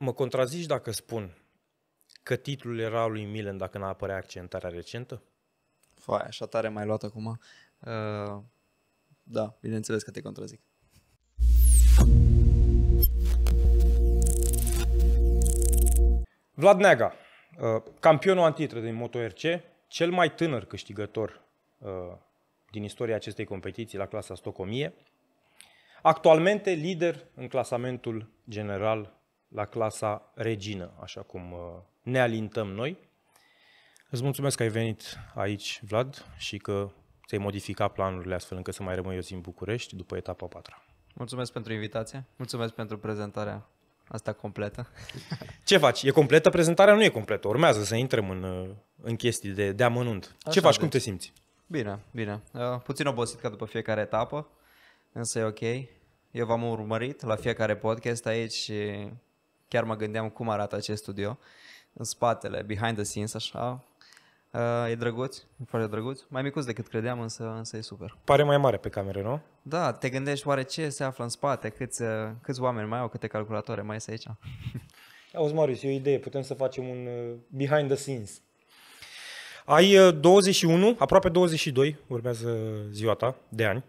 Mă contrazici dacă spun că titlul era lui Milan dacă n-a apărea accentarea recentă? Foaia, așa tare mai luat acum. Uh, da, bineînțeles că te contrazic. Vlad Neaga, uh, campionul antitră din RC, cel mai tânăr câștigător uh, din istoria acestei competiții la clasa stocomie, actualmente lider în clasamentul general la clasa regină, așa cum uh, ne alintăm noi. Îți mulțumesc că ai venit aici, Vlad, și că ți-ai modificat planurile astfel încât să mai rămâi o zi în București după etapa 4. Mulțumesc pentru invitație, mulțumesc pentru prezentarea asta completă. Ce faci? E completă prezentarea? Nu e completă. Urmează să intrăm în, uh, în chestii de, de amănunt. Ce Așa Ce faci? Deci. Cum te simți? Bine, bine. Uh, puțin obosit ca după fiecare etapă, însă e ok. Eu v-am urmărit la fiecare podcast aici și Chiar mă gândeam cum arată acest studio. În spatele, behind the scenes, așa. Uh, e drăguț, e foarte drăguț. Mai micuț decât credeam, însă, însă e super. Pare mai mare pe cameră, nu? Da, te gândești oare ce se află în spate, câți, uh, câți oameni mai au, câte calculatoare mai este aici. Auzi, Marius, e o idee, putem să facem un uh, behind the scenes. Ai 21, uh, aproape 22, urmează ziua ta de ani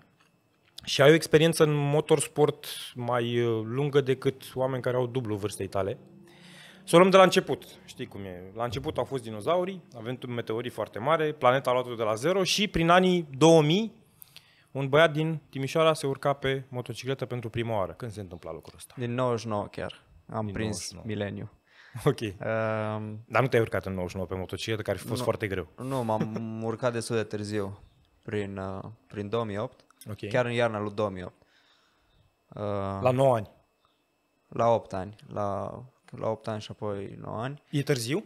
și ai o experiență în motorsport mai uh, lungă decât oameni care au dublu vârstei tale. Să o luăm de la început, știi cum e. La început au fost dinozaurii, avem un meteorii foarte mare, planeta a luat-o de la zero și prin anii 2000 un băiat din Timișoara se urca pe motocicletă pentru prima oară. Când se întâmpla lucrul ăsta? Din 99 chiar. Am din prins 99. mileniu. Ok. Uh, Dar nu te-ai urcat în 99 pe motocicletă, care a fost nu, foarte greu. Nu, m-am urcat destul de târziu, prin, uh, prin 2008 okay. chiar în iarna lui 2008. Uh, la 9 ani? La 8 ani, la, la 8 ani și apoi 9 ani. E târziu?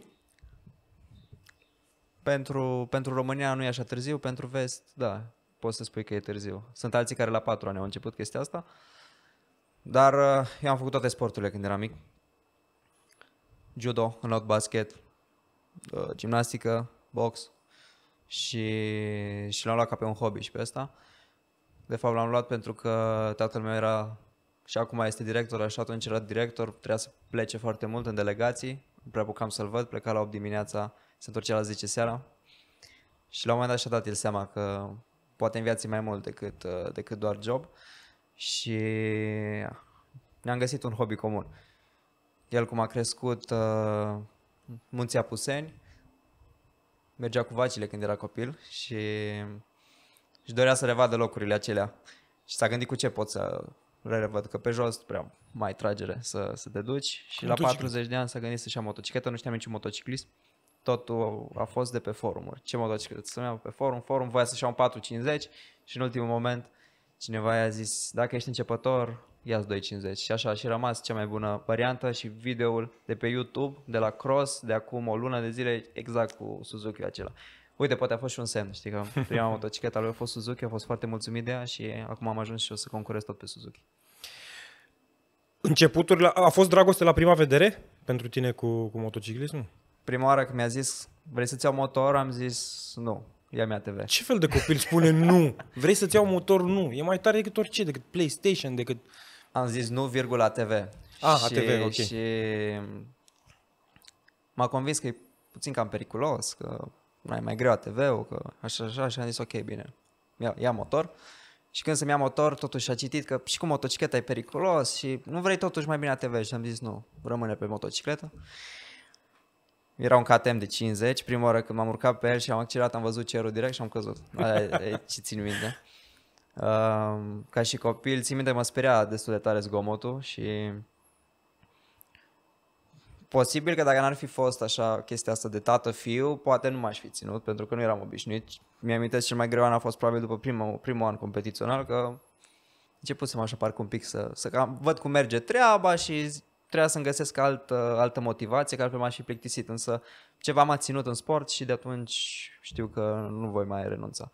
Pentru, pentru România nu e așa târziu, pentru vest, da, poți să spui că e târziu. Sunt alții care la 4 ani au început chestia asta, dar uh, eu am făcut toate sporturile când eram mic. Judo, în loc basket, uh, gimnastică, box și, și l-am luat ca pe un hobby și pe asta. Uh, de fapt l-am luat pentru că tatăl meu era și acum este director, așa atunci era director, trebuia să plece foarte mult în delegații, nu prea bucam să-l văd, pleca la 8 dimineața, se întorcea la 10 seara și la un moment dat și-a dat el seama că poate în viață mai mult decât, uh, decât doar job și ne-am găsit un hobby comun. El cum a crescut uh, munții Apuseni, mergea cu vacile când era copil și și dorea să revadă locurile acelea. Și s-a gândit cu ce pot să revăd, că pe jos prea mai tragere să, să te duci. Și Motocicl. la 40 de ani s-a gândit să-și ia motocicletă, nu știam niciun motociclist. Totul a fost de pe forumuri. Ce motocicletă să iau pe forum? Forum voia să-și un 450 și în ultimul moment cineva i-a zis, dacă ești începător, ia 250 și așa și rămas cea mai bună variantă și videoul de pe YouTube de la Cross de acum o lună de zile exact cu Suzuki acela. Uite, poate a fost și un semn, știi că prima motocicletă lui, a fost Suzuki, a fost foarte mulțumit de ea și acum am ajuns și eu să concurez tot pe Suzuki. Începuturile, a fost dragoste la prima vedere pentru tine cu, cu motociclismul? Prima oară când mi-a zis, vrei să-ți iau motor, am zis nu, ia mea TV. Ce fel de copil spune nu? Vrei să-ți iau motor? Nu. E mai tare decât orice, decât PlayStation, decât... Am zis nu, virgula TV. Ah, și, ATV, ok. Și m-a convins că e puțin cam periculos, că mai, mai greu ATV-ul, că așa, așa, și am zis, ok, bine, ia, ia motor. Și când să-mi ia motor, totuși a citit că și cu motocicleta e periculos și nu vrei totuși mai bine ATV. Și am zis, nu, rămâne pe motocicletă. Era un KTM de 50, prima oară când m-am urcat pe el și am accelerat, am văzut cerul direct și am căzut. Aia e ce țin minte. Uh, ca și copil, țin minte, mă speria destul de tare zgomotul și Posibil că dacă n-ar fi fost așa chestia asta de tată-fiu, poate nu m-aș fi ținut, pentru că nu eram obișnuit. Mi-am amintesc cel mai greu an a fost probabil după primul, primul an competițional, că începusem așa parcă un pic să, să cam, văd cum merge treaba și trebuia să-mi găsesc altă, altă motivație, că altfel m-aș fi plictisit, însă ceva m-a ținut în sport și de atunci știu că nu voi mai renunța.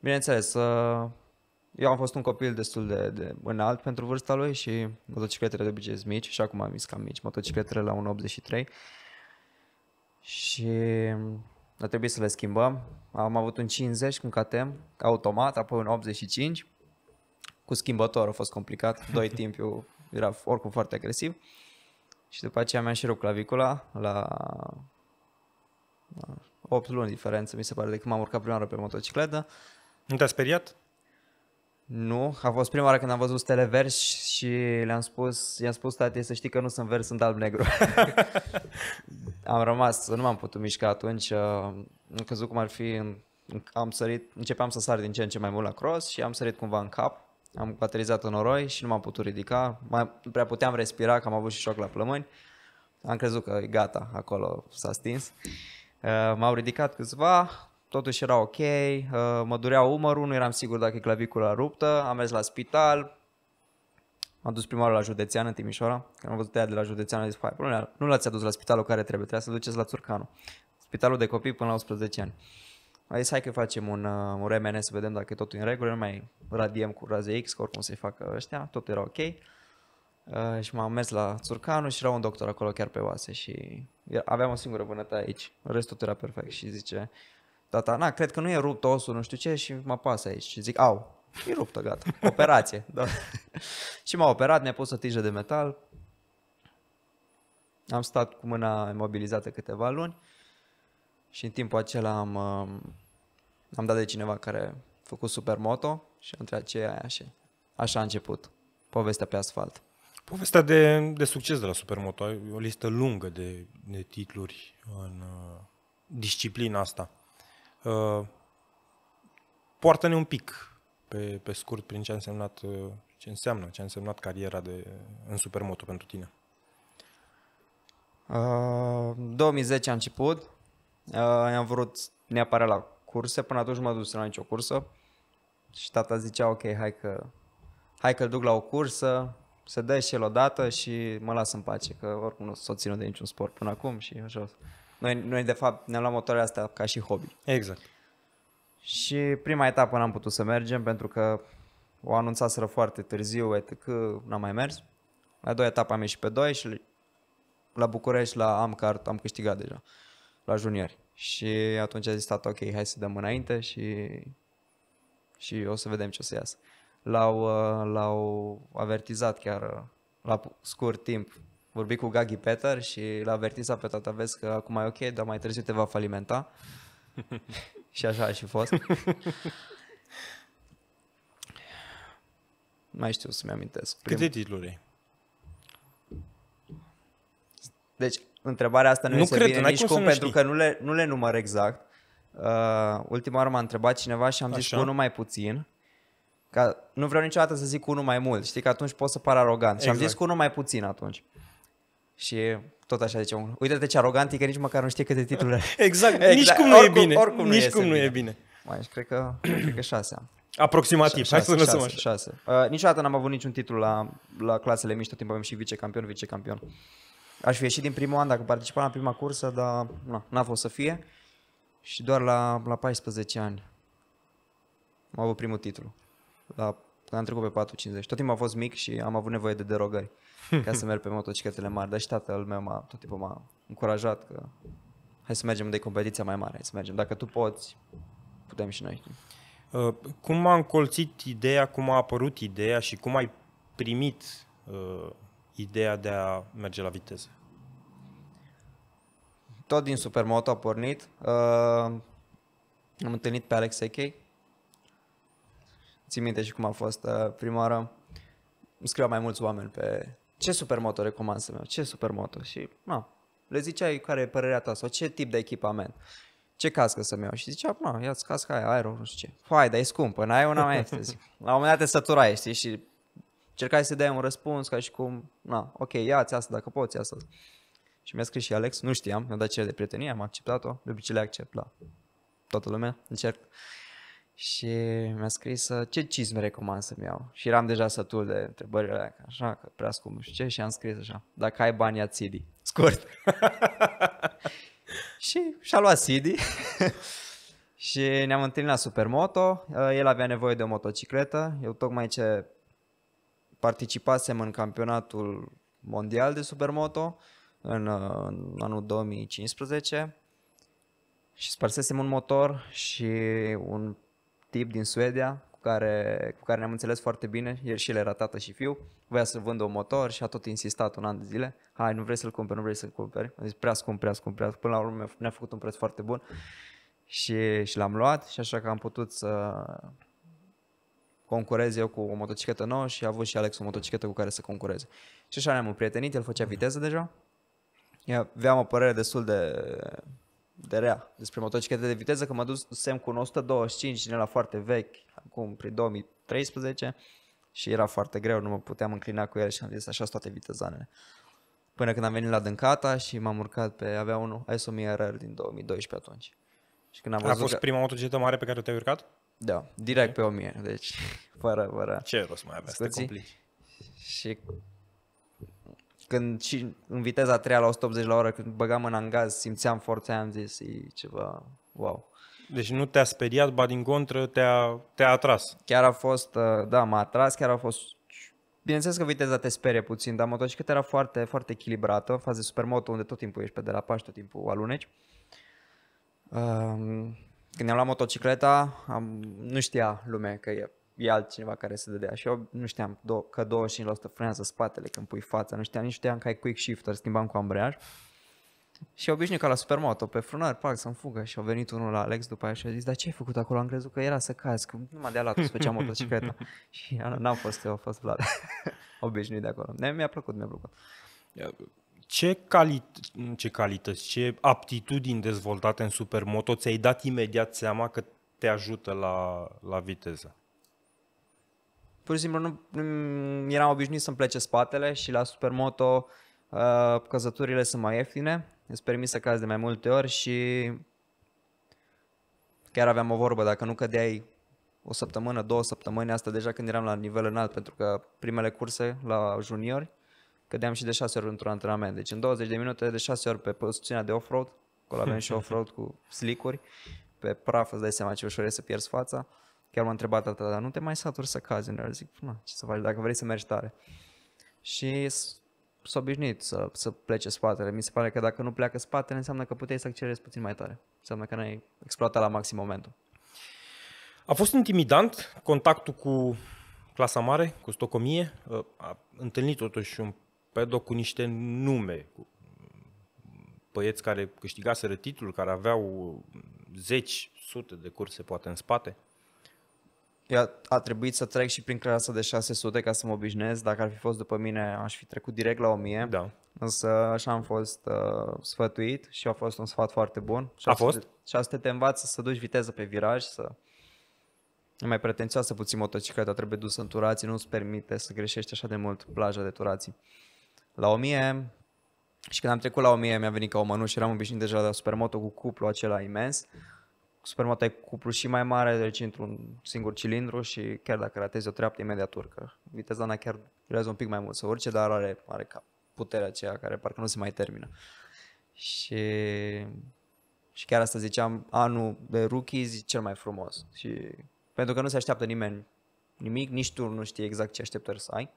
Bineînțeles, eu am fost un copil destul de, de înalt pentru vârsta lui și motocicletele de obicei mici și acum am zis cam mici, motocicletele la 1,83 și a trebuit să le schimbăm. Am avut un 50 cu un KTM automat, apoi un 85 cu schimbător a fost complicat, doi timpi era oricum foarte agresiv și după aceea mi-am și rupt clavicula la 8 luni diferență mi se pare de când m-am urcat prima oară pe motocicletă. Nu te-a speriat? Nu, a fost prima oară când am văzut stele verzi și le-am spus, i-am spus tate să știi că nu sunt verzi, sunt alb-negru. am rămas, nu m-am putut mișca atunci, uh, am căzut cum ar fi, am sărit, începeam să sar din ce în ce mai mult la cross și am sărit cumva în cap, am baterizat în oroi și nu m-am putut ridica, mai prea puteam respira, că am avut și șoc la plămâni, am crezut că e gata, acolo s-a stins. Uh, m-au ridicat câțiva, totuși era ok, uh, mă durea umărul, nu eram sigur dacă e clavicula ruptă, am mers la spital, M-am dus primarul la județean în Timișoara, că am văzut ea de la județean, zis, hai, nu, păi, nu l-ați adus la spitalul care trebuie, trebuie să duceți la Țurcanu, spitalul de copii până la 11 ani. A zis, hai că facem un, uh, un RMN să vedem dacă e totul în regulă, nu mai radiem cu raze X, că oricum se i facă ăștia, tot era ok. Uh, și m-am mers la Țurcanu și era un doctor acolo chiar pe oase și aveam o singură vânătă aici, restul tot era perfect și zice, uh, Tata, na, cred că nu e rupt osul, nu știu ce, și mă pasă aici. Și zic, au, e ruptă, gata, operație. da. și m-a operat, mi-a pus o tijă de metal. Am stat cu mâna imobilizată câteva luni și în timpul acela am, um, am dat de cineva care a făcut supermoto și între aceea aia și așa a început povestea pe asfalt. Povestea de, de succes de la Supermoto, o listă lungă de, de titluri în uh, disciplina asta. Uh, poartă-ne un pic pe, pe scurt prin ce a însemnat uh, ce înseamnă, ce a însemnat cariera de, în supermoto pentru tine. Uh, 2010 a început, uh, am vrut neapărat la curse, până atunci nu m-a dus la nicio cursă și tata zicea ok, hai că hai că duc la o cursă, să dă și el odată și mă las în pace, că oricum nu s-o ținut de niciun sport până acum și așa. Noi, noi de fapt ne-am luat motoarele astea ca și hobby. Exact. Și prima etapă n-am putut să mergem pentru că o anunțaseră foarte târziu, că n-am mai mers. La doua etapă am ieșit pe doi și la București, la Amcart, am câștigat deja, la juniori. Și atunci a zis tata, ok, hai să dăm înainte și, și o să vedem ce o să iasă. L-au, uh, l-au avertizat chiar uh, la scurt timp vorbi cu Gaghi Peter și l-a avertizat pe tata vezi că acum e ok, dar mai târziu te va falimenta. și așa a și fost. mai știu să-mi amintesc. Prim... Câte titluri Deci, întrebarea asta nu, nu cred, bine nici cum, cum pentru că nu le, nu le număr exact. Uh, ultima oară m-a întrebat cineva și am Așa. zis unul mai puțin. Ca, nu vreau niciodată să zic unul mai mult. Știi că atunci pot să par arogant. Exact. Și am zis exact. unul mai puțin atunci. Și tot așa zice deci omul. Uite-te ce arogant e că nici măcar nu știe câte titluri are. exact, exact, nici cum nu oricum, e bine. Oricum nici nu cum nu bine. e bine. Mai, cred că, cred că șasea. Aproximativ, șase, hai să lăsăm așa. Șase. Uh, niciodată n-am avut niciun titlu la, la clasele mici, tot timpul avem și vicecampion, vicecampion. Aș fi ieșit din primul an dacă participam la prima cursă, dar na, n-a fost să fie. Și doar la, la 14 ani am avut primul titlu. La, am trecut pe 4.50. Tot timpul am fost mic și am avut nevoie de derogări. ca să merg pe motocicletele mari. dar și tatăl meu m-a, tot timpul m-a încurajat că hai să mergem unde e competiția mai mare, hai să mergem. Dacă tu poți, putem și noi. Uh, cum a încolțit ideea, cum a apărut ideea și cum ai primit uh, ideea de a merge la viteză? Tot din Supermoto a pornit. Uh, am întâlnit pe Alex Echei. Țin minte și cum a fost uh, prima oară. Îmi mai mulți oameni pe ce supermoto recomand să-mi iau, ce supermoto și nu, le ziceai care e părerea ta sau ce tip de echipament, ce cască să-mi iau și zicea, nu, ia-ți casca aia, aero, nu știu ce. Hai, dar e scumpă, păi n-ai una mai ieftină, zic. La un moment dat te săturai, știi, și cercai să dai un răspuns ca și cum, na, ok, ia-ți asta dacă poți, asta. Și mi-a scris și Alex, nu știam, mi-a dat cele de prietenie, am acceptat-o, de obicei le accept la toată lumea, încerc și mi-a scris uh, ce cizme recomand să-mi iau. Și eram deja sătul de întrebările alea, așa, că prea scump nu știu ce, și am scris așa, dacă ai bani ia CD. Scurt. și și-a luat CD și ne-am întâlnit la Supermoto. Uh, el avea nevoie de o motocicletă. Eu tocmai ce participasem în campionatul mondial de Supermoto în, uh, în anul 2015 și spărsesem un motor și un tip din Suedia cu care, cu care ne-am înțeles foarte bine, el și el era tată și fiu, voia să vândă un motor și a tot insistat un an de zile, hai nu vrei să-l cumperi, nu vrei să-l cumperi, am zis prea scump, prea scump, prea scump, până la urmă ne-a făcut un preț foarte bun și, și l-am luat și așa că am putut să concurez eu cu o motocicletă nouă și a avut și Alex o motocicletă cu care să concureze. Și așa ne-am prietenit, el făcea viteză deja, aveam o părere destul de de rea despre motociclete de viteză, că dus sem cu un 125 din la foarte vechi, acum prin 2013 și era foarte greu, nu mă puteam înclina cu el și am zis așa toate vitezanele. Până când am venit la Dâncata și m-am urcat pe, avea un ISO RR din 2012 atunci. Și când am văzut A fost că... prima motocicletă mare pe care te-ai urcat? Da, direct okay. pe 1000, deci fără, fără Ce rost mai avea, să te complici. Și când și în viteza 3 la 180 la oră, când băgam în angaz, simțeam forța am zis, e ceva wow. Deci nu te-a speriat, ba din contră te-a, te-a atras. Chiar a fost, uh, da, m-a atras, chiar a fost Bineînțeles că viteza te sperie puțin, dar motocicleta era foarte, foarte echilibrată, fază de supermoto unde tot timpul ești pe de la pași, tot timpul aluneci. Când am luat motocicleta, am, nu știa lumea că e e altcineva care se dădea și eu nu știam că 25% frânează spatele când pui fața, nu știam, nici știam că ai quick shifter, schimbam cu ambreiaj. Și obișnuit ca la supermoto, pe frânări, pac, să-mi fugă și au venit unul la Alex după aia și a zis, dar ce ai făcut acolo? Am crezut că era să cazi, că nu m-a de alat, să făceam motocicleta. și n-am fost eu, a fost Vlad, obișnuit de acolo. Ne, mi-a plăcut, mi-a plăcut. Ce, calit- ce calități, ce aptitudini dezvoltate în supermoto ți-ai dat imediat seama că te ajută la, la viteză? pur și simplu nu eram obișnuit să-mi plece spatele și la supermoto uh, căzăturile sunt mai ieftine, îți permis să cazi de mai multe ori și chiar aveam o vorbă, dacă nu cădeai o săptămână, două săptămâni, asta deja când eram la nivel înalt, pentru că primele curse la juniori, cădeam și de șase ori într-un antrenament. Deci în 20 de minute, de șase ori pe poziția de off-road, acolo avem și off-road cu slicuri, pe praf îți dai seama ce ușor e să pierzi fața. Chiar m-a întrebat tata, dar nu te mai saturi să cazi în el? Zic, nu, ce să faci dacă vrei să mergi tare. Și s-a obișnuit să, să plece spatele. Mi se pare că dacă nu pleacă spatele, înseamnă că puteai să accelerezi puțin mai tare. Înseamnă că n-ai exploatat la maxim momentul. A fost intimidant contactul cu clasa mare, cu stocomie? Ă, a întâlnit totuși un pedoc cu niște nume, cu băieți care câștigaseră titlul, care aveau zeci, sute de curse poate în spate? Eu a trebuit să trec și prin clasa de 600 ca să mă obișnuiesc. Dacă ar fi fost după mine, aș fi trecut direct la 1000. Da. Însă așa am fost uh, sfătuit și a fost un sfat foarte bun. 600, a fost? 600 te învață să duci viteză pe viraj, să... E mai pretențioasă puțin motocicleta, trebuie dus în turații, nu-ți permite să greșești așa de mult plaja de turații. La 1000, și când am trecut la 1000 mi-a venit ca o mănușă, eram obișnuit deja la supermoto cu cuplu acela imens supermoto ai cuplu și mai mare, deci într-un singur cilindru și chiar dacă ratezi o treaptă, imediat urcă. Viteza Dana chiar durează un pic mai mult să urce, dar are, are cap puterea aceea care parcă nu se mai termină. Și, și chiar asta ziceam, anul de rookies cel mai frumos. Și pentru că nu se așteaptă nimeni nimic, nici tu nu știi exact ce așteptări să ai.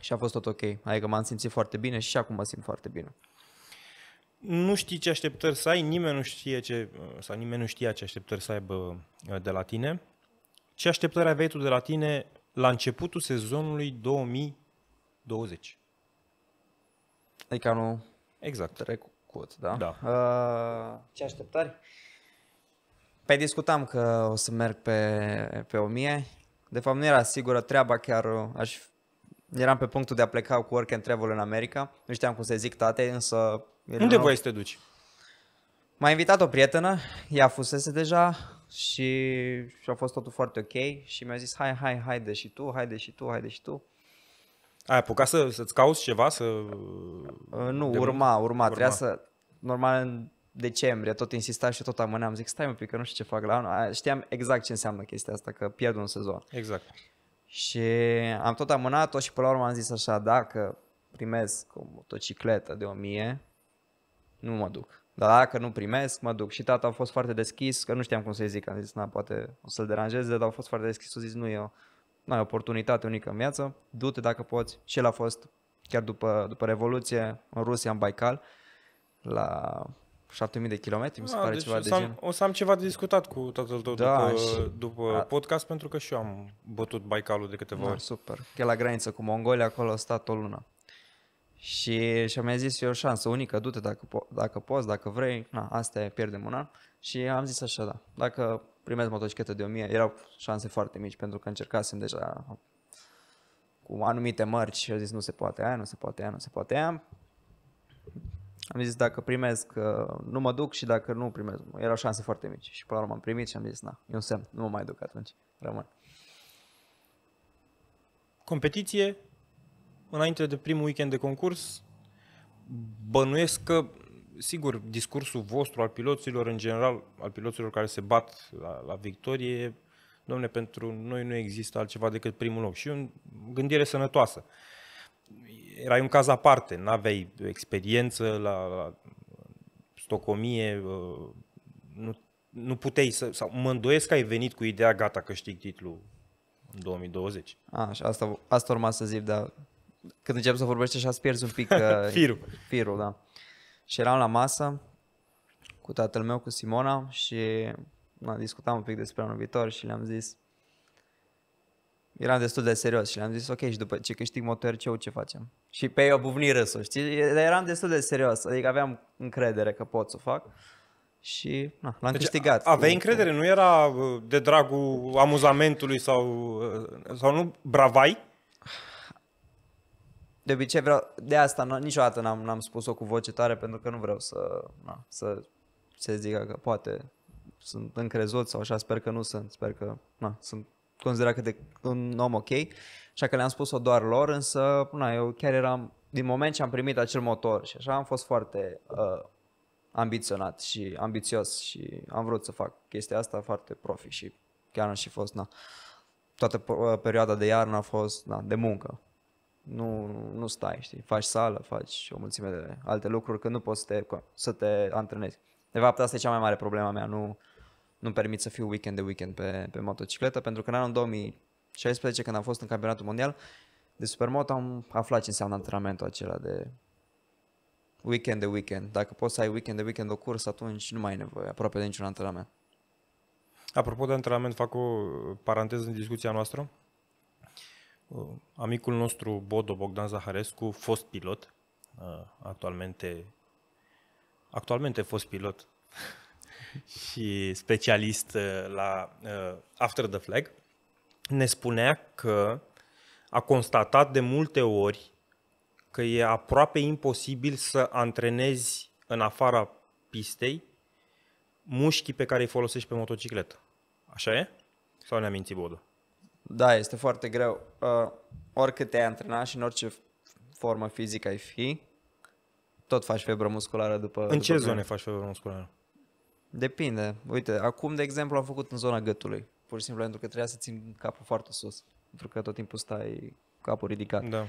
Și a fost tot ok. Adică m-am simțit foarte bine și, și acum mă simt foarte bine nu știi ce așteptări să ai, nimeni nu știe ce, sau nimeni nu știa ce așteptări să aibă uh, de la tine. Ce așteptări aveai tu de la tine la începutul sezonului 2020? Adică nu? exact. trecut, da? Da. Uh, ce așteptări? Păi discutam că o să merg pe, pe 1000. De fapt nu era sigură treaba, chiar uh, aș, eram pe punctul de a pleca cu work and travel în America. Nu știam cum să zic tate, însă era Unde voi să te duci? M-a invitat o prietenă, ea fusese deja și, și a fost totul foarte ok și mi-a zis hai, hai, haide și tu, haide și tu, haide și tu. Ai apucat să, să-ți cauți ceva? Să... Uh, nu, urma, urma, urma, trebuia să, normal în decembrie, tot insista și tot amâneam, zic stai un pic că nu știu ce fac la anul, știam exact ce înseamnă chestia asta, că pierd un sezon. Exact. Și am tot amânat-o și până la urmă am zis așa, dacă primesc o motocicletă de 1000, nu mă duc. Dar dacă nu primesc, mă duc. Și tata a fost foarte deschis, că nu știam cum să-i zic, am zis, na, poate o să-l deranjeze, dar a fost foarte deschis, a zis, nu e o, nu e oportunitate unică în viață, du-te dacă poți. Și el a fost, chiar după, după Revoluție, în Rusia, în Baikal, la 7000 de kilometri, mi se a, da, pare deci ceva de gen. O să am ceva de discutat cu tatăl tău da, după, și... după a... podcast, pentru că și eu am bătut Baikalul de câteva da, ori. Super, chiar la graniță cu Mongolia, acolo a stat o lună. Și, și mi-a zis, e o șansă unică, du-te dacă, po- dacă poți, dacă vrei, na, e, pierdem un an. Și am zis așa, da, dacă primez motocicletă de 1000, erau șanse foarte mici pentru că încercasem deja cu anumite mărci și a zis nu se poate aia, nu se poate aia, nu se poate aia. Am zis dacă primesc, nu mă duc și dacă nu primesc, erau șanse foarte mici. Și până la urmă am primit și am zis, na, e un semn, nu mă mai duc atunci, rămân. Competiție înainte de primul weekend de concurs, bănuiesc că, sigur, discursul vostru al piloților, în general, al piloților care se bat la, la victorie, domne, pentru noi nu există altceva decât primul loc. Și o gândire sănătoasă. Erai un caz aparte, n-aveai experiență la, la stocomie, ă, nu, nu puteai să, sau mă îndoiesc că ai venit cu ideea gata că câștig titlul în 2020. A, și asta, asta urma să zic, dar când încep să vorbești așa, îți pierzi un pic uh, firul. firul da. Și eram la masă cu tatăl meu, cu Simona și na, discutam un pic despre anul viitor și le-am zis eram destul de serios și le-am zis ok și după ce câștig motor ce ce facem? Și pe ei o buvni râsul, știi? Dar eram destul de serios, adică aveam încredere că pot să fac și na, l-am deci câștigat. Aveai încredere, nu era uh, de dragul amuzamentului sau, uh, sau nu, bravai? de obicei vreau, de asta n- niciodată n-am, n-am spus-o cu voce tare pentru că nu vreau să, na, să se zică că poate sunt încrezut sau așa, sper că nu sunt, sper că na, sunt considerat că de un om ok, așa că le-am spus-o doar lor, însă na, eu chiar eram, din moment ce am primit acel motor și așa, am fost foarte uh, ambiționat și ambițios și am vrut să fac chestia asta foarte profi și chiar am și fost, na, toată uh, perioada de iarnă a fost na, de muncă, nu, nu stai, știi? Faci sală, faci o mulțime de alte lucruri, că nu poți să te, să te antrenezi. De fapt, asta e cea mai mare problema mea, nu, nu permit să fiu weekend de weekend pe, pe motocicletă, pentru că în anul 2016, când am fost în campionatul mondial de supermoto, am aflat ce înseamnă antrenamentul acela de weekend de weekend. Dacă poți să ai weekend de weekend o cursă, atunci nu mai ai nevoie aproape de niciun antrenament. Apropo de antrenament, fac o paranteză în discuția noastră. Uh, amicul nostru Bodo Bogdan Zaharescu, fost pilot, uh, actualmente, actualmente fost pilot și specialist uh, la After the Flag, ne spunea că a constatat de multe ori că e aproape imposibil să antrenezi în afara pistei mușchii pe care îi folosești pe motocicletă. Așa e? Sau ne a mințit Bodo? Da, este foarte greu. Uh, oricât te-ai antrenat și în orice formă fizică ai fi, tot faci febră musculară după... În după ce zone faci febră musculară? Depinde. Uite, acum, de exemplu, am făcut în zona gâtului. Pur și simplu pentru că trebuia să țin capul foarte sus. Pentru că tot timpul stai capul ridicat. Da.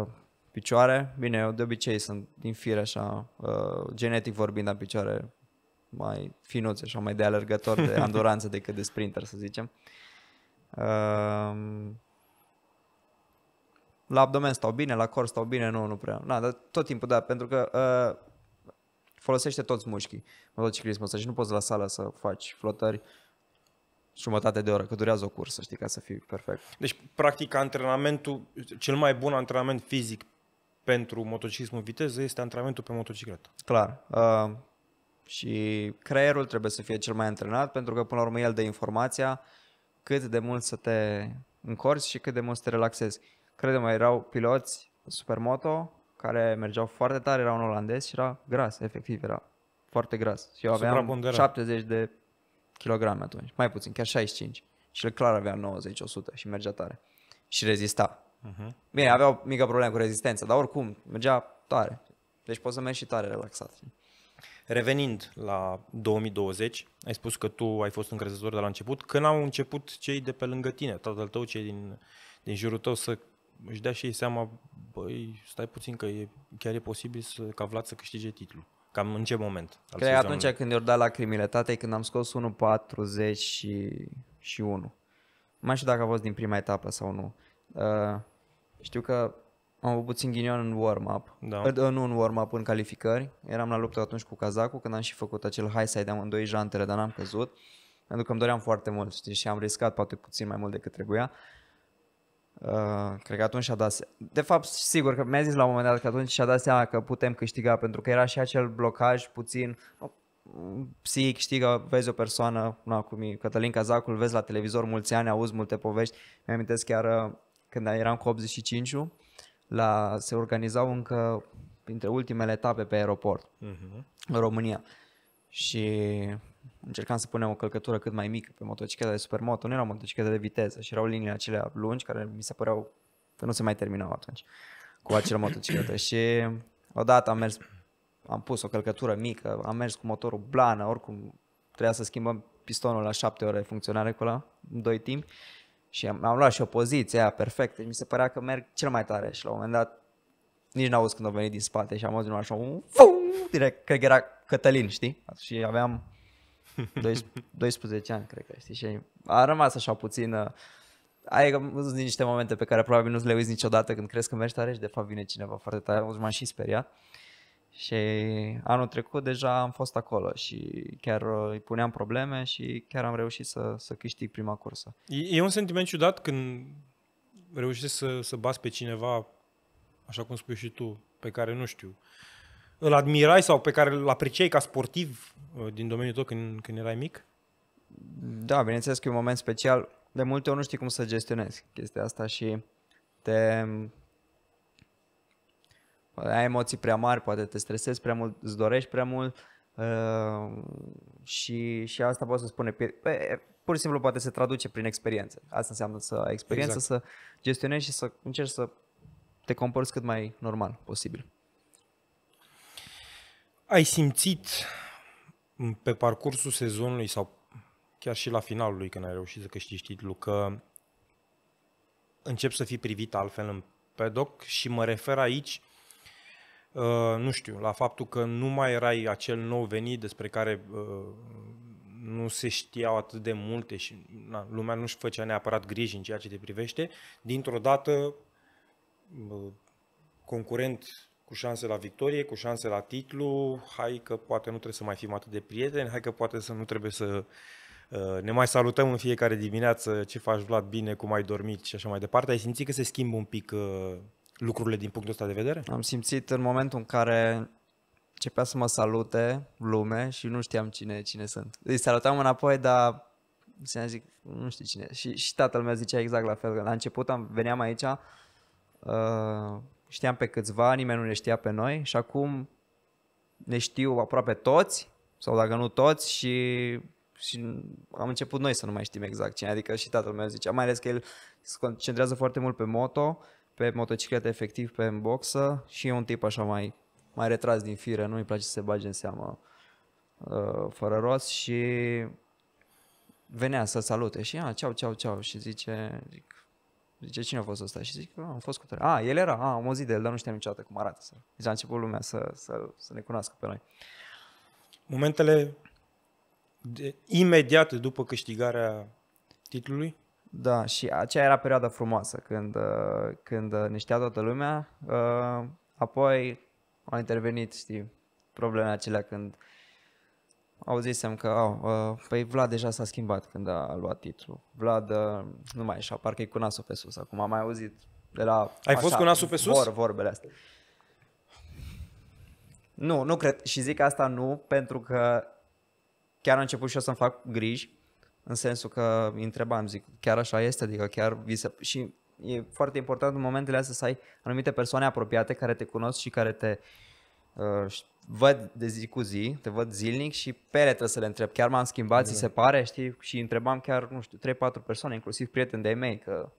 Uh, picioare, bine, eu de obicei sunt din fire așa, uh, genetic vorbind, am picioare mai finuțe, așa, mai de alergător, de anduranță decât de sprinter, să zicem. Uh, Ehm, la abdomen stau bine, la cor stau bine, nu, nu prea. Na, dar tot timpul, da, pentru că uh, folosește toți mușchii motociclismul ăsta și nu poți la sală să faci flotări jumătate de oră, că durează o cursă, știi, ca să fii perfect. Deci, practic, antrenamentul, cel mai bun antrenament fizic pentru motociclismul viteză este antrenamentul pe motocicletă. Clar. Uh, și creierul trebuie să fie cel mai antrenat, pentru că, până la urmă, el dă informația, uh, cât de mult să te încorzi și cât de mult să te relaxezi. crede mai erau piloți supermoto care mergeau foarte tare, era un olandez și era gras, efectiv, era foarte gras. Și eu aveam 70 de kilograme atunci, mai puțin, chiar 65. Și el clar avea 90-100 și mergea tare. Și rezista. Uh-huh. Bine, avea o mică problemă cu rezistența, dar oricum, mergea tare. Deci poți să mergi și tare relaxat. Revenind la 2020, ai spus că tu ai fost încrezător de la început. Când au început cei de pe lângă tine, tatăl tău, cei din, din jurul tău să își dea și ei seama, băi, stai puțin că e, chiar e posibil să, ca Vlad să câștige titlul. Cam în ce moment? Cred că atunci când i-au dat lacrimile tatei, când am scos 1.40 și, și 1. Mai știu dacă a fost din prima etapă sau nu. Uh, știu că am avut puțin ghinion în warm-up, da. Păi, nu în warm-up, în calificări. Eram la luptă atunci cu Kazaku, când am și făcut acel high side amândoi jantele, dar n-am căzut. Pentru că îmi doream foarte mult, știi, și am riscat poate puțin mai mult decât trebuia. Uh, cred că atunci și-a dat se... De fapt, sigur că mi-a zis la un moment dat că atunci și-a dat seama că putem câștiga, pentru că era și acel blocaj puțin psihic, știi că vezi o persoană, nu acum e Cătălin Cazacul, vezi la televizor mulți ani, auzi multe povești. Mi-am amintesc chiar uh, când eram cu 85 la, se organizau încă printre ultimele etape pe aeroport uh-huh. în România și încercam să punem o călcătură cât mai mică pe motocicleta de supermoto, nu erau motociclete de viteză și erau liniile acelea lungi care mi se păreau că nu se mai terminau atunci cu acele motociclete și odată am mers, am pus o călcătură mică, am mers cu motorul blană, oricum trebuia să schimbăm pistonul la 7 ore funcționare cu la doi timp și am, am luat și o poziție aia perfectă și mi se părea că merg cel mai tare și la un moment dat nici n-auzi când au venit din spate și am auzit așa un fum, direct, cred că era Cătălin, știi? Și aveam 12, 12 ani, cred că, știi? Și a rămas așa puțin, Ai, uh, ai văzut niște momente pe care probabil nu le uiți niciodată când crezi că mergi tare și de fapt vine cineva foarte tare, m-am și speriat. Uh, și anul trecut deja am fost acolo și chiar uh, îi puneam probleme și chiar am reușit să, să câștig prima cursă. E, e un sentiment ciudat când reușești să, să bați pe cineva, așa cum spui și tu, pe care nu știu, îl admirai sau pe care îl apreciai ca sportiv uh, din domeniul tău când, când erai mic? Da, bineînțeles că e un moment special. De multe ori nu știi cum să gestionezi chestia asta și te ai emoții prea mari, poate te stresezi prea mult, îți dorești prea mult uh, și, și asta poate să spune, pur și simplu poate se traduce prin experiență. Asta înseamnă să ai experiență, exact. să gestionezi și să încerci să te comporți cât mai normal posibil. Ai simțit pe parcursul sezonului sau chiar și la finalul lui când ai reușit să câștigi titlul că încep să fii privit altfel în paddock și mă refer aici Uh, nu știu, la faptul că nu mai erai acel nou venit despre care uh, nu se știau atât de multe și na, lumea nu-și făcea neapărat griji în ceea ce te privește, dintr-o dată uh, concurent cu șanse la victorie, cu șanse la titlu, hai că poate nu trebuie să mai fim atât de prieteni, hai că poate să nu trebuie să ne mai salutăm în fiecare dimineață, ce faci Vlad bine, cum ai dormit și așa mai departe. Ai simțit că se schimbă un pic lucrurile din punctul ăsta de vedere? Am simțit în momentul în care începea să mă salute lume și nu știam cine, cine sunt. Îi salutam înapoi, dar să zic, nu știu cine. Și, și tatăl meu zicea exact la fel. La început am, veneam aici, uh, știam pe câțiva, nimeni nu ne știa pe noi și acum ne știu aproape toți, sau dacă nu toți, și, și am început noi să nu mai știm exact cine. Adică și tatăl meu zicea, mai ales că el se concentrează foarte mult pe moto pe motocicletă efectiv pe în boxă și e un tip așa mai, mai retras din fire, nu-i place să se bage în seamă uh, fără rost și venea să salute și a, ceau, ceau, ceau și zice, zic, zice, cine a fost ăsta? Și zic, am fost cu tare. A, el era, a, am auzit de el, dar nu știam niciodată cum arată. Deci a început lumea să, să, să ne cunoască pe noi. Momentele de, imediate după câștigarea titlului? Da, și aceea era perioada frumoasă, când, uh, când uh, ne știa toată lumea. Uh, apoi au intervenit, știi, problemele acelea când auzisem că, au, uh, păi Vlad deja s-a schimbat când a luat titlul. Vlad, nu mai așa, parcă e cu nasul pe sus acum, am mai auzit de la... Ai așa, fost cu nasul pe sus? Vor, vorbele astea. Nu, nu cred. Și zic asta nu, pentru că chiar am început și eu să-mi fac griji în sensul că îi întrebam, zic, chiar așa este? Adică chiar vi se... Și e foarte important în momentele astea să ai anumite persoane apropiate care te cunosc și care te uh, văd de zi cu zi, te văd zilnic și pe ele trebuie să le întreb. Chiar m-am schimbat, ți se exact. pare, știi? Și întrebam chiar, nu știu, 3-4 persoane, inclusiv prieteni de-ai mei, că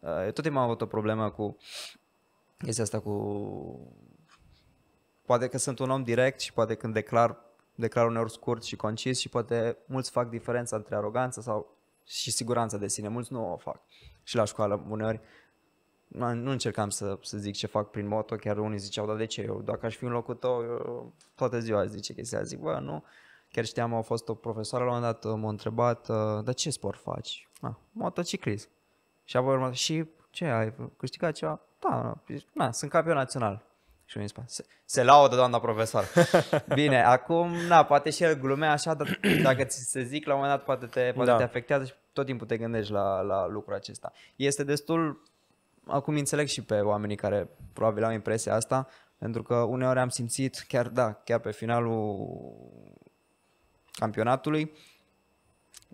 uh, eu tot timpul am avut o problemă cu chestia asta cu... Poate că sunt un om direct și poate când declar declar uneori scurt și concis și poate mulți fac diferența între aroganță sau și siguranța de sine, mulți nu o fac. Și la școală uneori nu încercam să, să zic ce fac prin moto, chiar unii ziceau, dar de ce eu, dacă aș fi în locul tău, eu, toată ziua zice chestia, zic, bă, nu, chiar știam, a fost o profesoară la un moment dat, m-a întrebat, ă, dar ce sport faci? Ah, motociclist. Și apoi urmă, și ce, ai câștigat ceva? Da, na, sunt campion național. Și unii spun, se, se laudă doamna profesor. Bine, acum, na, poate și el glumea așa, dar dacă ți se zic la un moment dat, poate te, poate da. te afectează și tot timpul te gândești la, la lucrul acesta. Este destul, acum înțeleg și pe oamenii care probabil au impresia asta, pentru că uneori am simțit, chiar da, chiar pe finalul campionatului,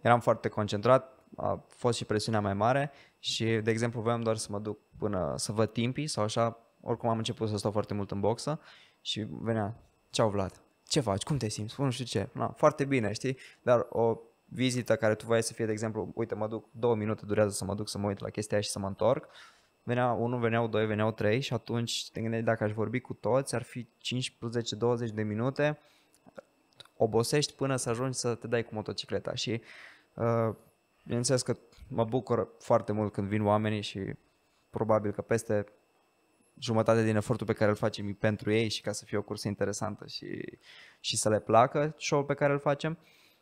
eram foarte concentrat, a fost și presiunea mai mare și, de exemplu, voiam doar să mă duc până să văd timpii sau așa oricum am început să stau foarte mult în boxă și venea, ceau Vlad, ce faci, cum te simți, nu știu ce, Na, foarte bine, știi, dar o vizită care tu vrei să fie, de exemplu, uite, mă duc, două minute durează să mă duc să mă uit la chestia și să mă întorc, venea unul, veneau doi, veneau trei și atunci te gândeai dacă aș vorbi cu toți, ar fi 15-20 de minute, obosești până să ajungi să te dai cu motocicleta și uh, bineînțeles că mă bucur foarte mult când vin oamenii și probabil că peste jumătate din efortul pe care îl facem e pentru ei și ca să fie o cursă interesantă și, și să le placă show-ul pe care îl facem.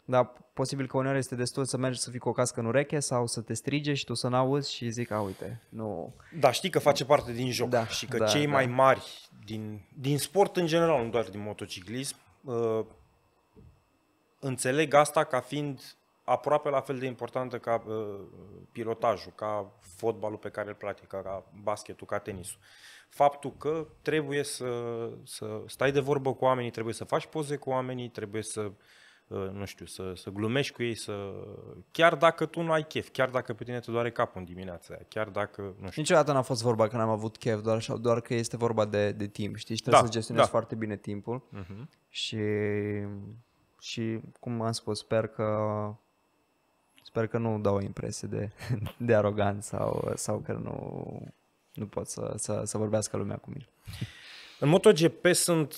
Dar posibil că uneori este destul să mergi să fii cu o cască în ureche sau să te strige și tu să n-auzi și zic, a uite, nu... Da, știi că face parte din joc da, și că da, cei da. mai mari din, din sport în general, nu doar din motociclism, uh, înțeleg asta ca fiind aproape la fel de importantă ca uh, pilotajul, ca fotbalul pe care îl practică, ca basketul, ca tenisul. Faptul că trebuie să, să stai de vorbă cu oamenii, trebuie să faci poze cu oamenii, trebuie să, uh, nu știu, să, să glumești cu ei, să... chiar dacă tu nu ai chef, chiar dacă pe tine te doare capul în dimineața aia, chiar dacă, nu știu. Niciodată n-a fost vorba că n-am avut chef, doar, așa, doar că este vorba de, de timp, știi? Și trebuie da, să gestionezi da. foarte bine timpul uh-huh. și... Și, cum am spus, sper că Sper că nu dau o impresie de, de arogant sau, sau că nu, nu pot să, să, să vorbească lumea cu mine. În MotoGP sunt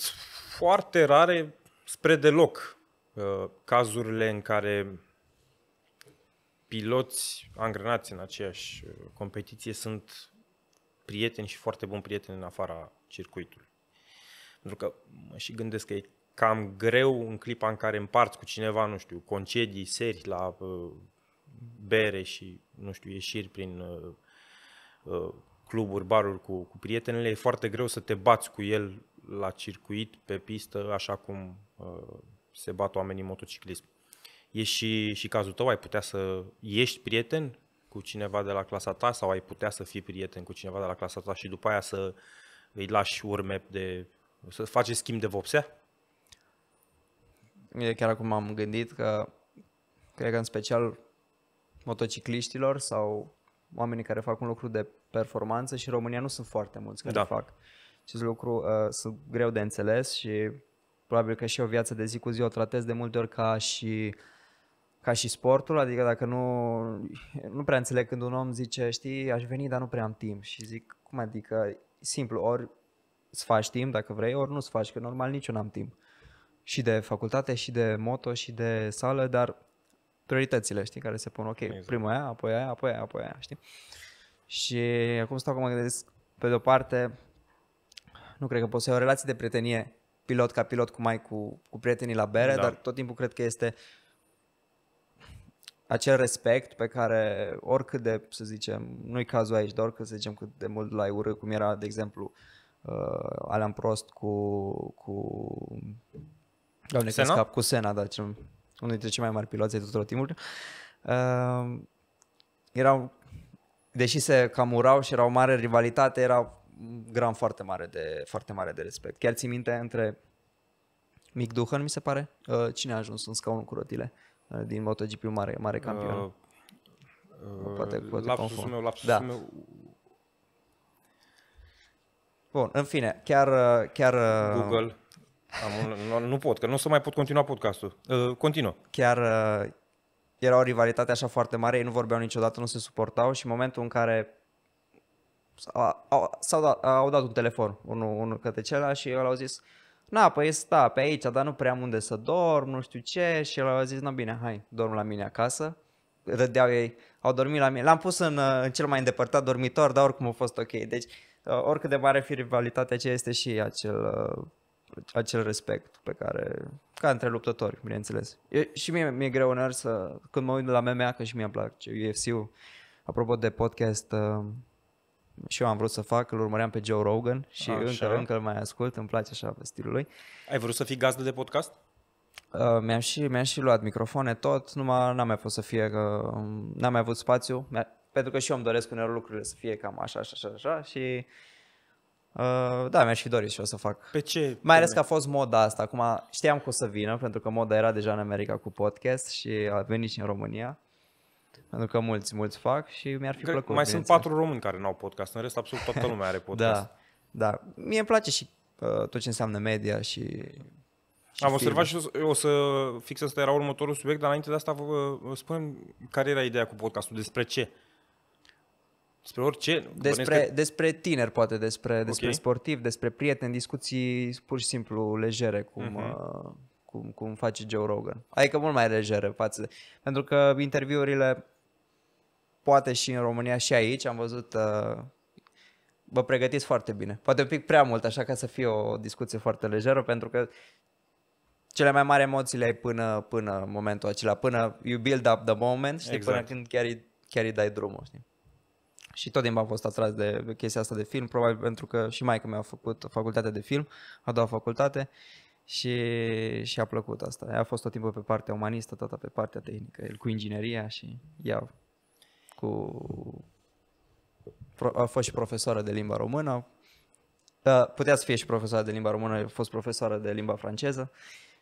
foarte rare spre deloc uh, cazurile în care piloți angrenați în aceeași uh, competiție sunt prieteni și foarte buni prieteni în afara circuitului. Pentru că mă și gândesc că e cam greu în clipa în care împarți cu cineva, nu știu, concedii, seri la uh, bere și, nu știu, ieșiri prin uh, uh, cluburi, baruri cu, cu prietenele, e foarte greu să te bați cu el la circuit, pe pistă, așa cum uh, se bat oamenii în motociclism. E și, și cazul tău, ai putea să ești prieten cu cineva de la clasa ta sau ai putea să fii prieten cu cineva de la clasa ta și după aia să îi lași urme de... să faci schimb de vopsea? Eu chiar acum am gândit că cred că în special motocicliștilor sau oamenii care fac un lucru de performanță și în România nu sunt foarte mulți care da. fac acest lucru, uh, sunt greu de înțeles și probabil că și o viață de zi cu zi o tratez de multe ori ca și ca și sportul, adică dacă nu, nu prea înțeleg când un om zice, știi, aș veni, dar nu prea am timp și zic, cum adică, simplu, ori îți faci timp dacă vrei, ori nu îți faci, că normal nici eu n-am timp. Și de facultate, și de moto, și de sală, dar prioritățile, știi, care se pun. Ok, exact. prima aia, apoi aia, apoi aia, apoi aia, știi? Și acum stau cum mă gândesc, pe de-o parte, nu cred că pot să ai o relație de prietenie pilot ca pilot cu mai cu, cu prietenii la bere, da. dar tot timpul cred că este acel respect pe care oricât de, să zicem, nu-i cazul aici, doar că să zicem cât de mult l-ai urât, cum era, de exemplu, uh, Alan Prost cu, cu Doamne, Sena? Scap, cu Sena, da, ce unul dintre cei mai mari piloți ai tuturor timpului. uh, ehm, erau, deși se cam urau și erau mare rivalitate, erau gram foarte mare de, foarte mare de respect. Chiar ți minte între Mick Duhan, mi se pare, uh, cine a ajuns în scaunul cu rotile uh, din MotoGP, mare, mare campion. Uh, uh, poate, poate lapsusul meu, lapsusul da. meu, Bun, în fine, chiar... Uh, chiar uh, Google. Am un, nu pot, că nu o să mai pot continua podcastul. Uh, continuă. Chiar uh, era o rivalitate așa foarte mare, ei nu vorbeau niciodată, nu se suportau și în momentul în care au, s-au dat, au dat un telefon unul, unul către celălalt și el au zis Na, păi sta pe aici, dar nu prea am unde să dorm, nu știu ce și el a zis, na bine, hai, dorm la mine acasă Rădeau ei, au dormit la mine. L-am pus în, uh, în cel mai îndepărtat dormitor, dar oricum a fost ok. Deci, uh, oricât de mare fi rivalitatea aceea, este și acel uh, acel respect pe care, ca între luptători, bineînțeles. E, și mie mi-e greu uneori să, când mă uit la MMA, că și mie îmi place UFC-ul, apropo de podcast, uh, și eu am vrut să fac, îl urmăream pe Joe Rogan și așa. încă, încă îl mai ascult, îmi place așa pe stilul lui. Ai vrut să fii gazdă de podcast? Uh, mi-am și, mi-am și luat microfoane, tot, numai n-am mai fost să fie, că n-am mai avut spațiu, pentru că și eu îmi doresc uneori lucrurile să fie cam așa, așa, așa, așa și Uh, da, mi-aș fi dorit și o să fac. Pe ce? Mai ales că a fost moda asta. Acum știam că o să vină, pentru că moda era deja în America cu podcast și a venit și în România. Pentru că mulți, mulți fac și mi-ar fi Cred plăcut. Mai sunt patru români care nu au podcast, în rest absolut toată lumea are da, podcast. da, da. Mie îmi place și uh, tot ce înseamnă media și... Am observat și o să, o să fix asta era următorul subiect, dar înainte de asta vă, vă spun care era ideea cu podcastul, despre ce? Uh, despre orice? Despre, că... despre tineri, poate, despre, despre okay. sportiv, despre prieteni, discuții pur și simplu legere, cum, uh-huh. cum, cum face Joe Rogan. Adică mult mai legere față de... Pentru că interviurile, poate și în România și aici, am văzut... Uh, vă pregătiți foarte bine. Poate un pic prea mult, așa ca să fie o discuție foarte lejeră, pentru că cele mai mari emoții le ai până, până momentul acela, până you build up the moment, știi, exact. până când chiar chiar îi dai drumul, știi? Și tot timpul am fost atras de chestia asta de film, probabil pentru că și mai că mi-a făcut facultatea de film, a doua facultate și, și a plăcut asta. Ea a fost tot timpul pe partea umanistă, tata pe partea tehnică, el cu ingineria și ea cu... a fost și profesoară de limba română, da, putea să fie și profesoară de limba română, a fost profesoară de limba franceză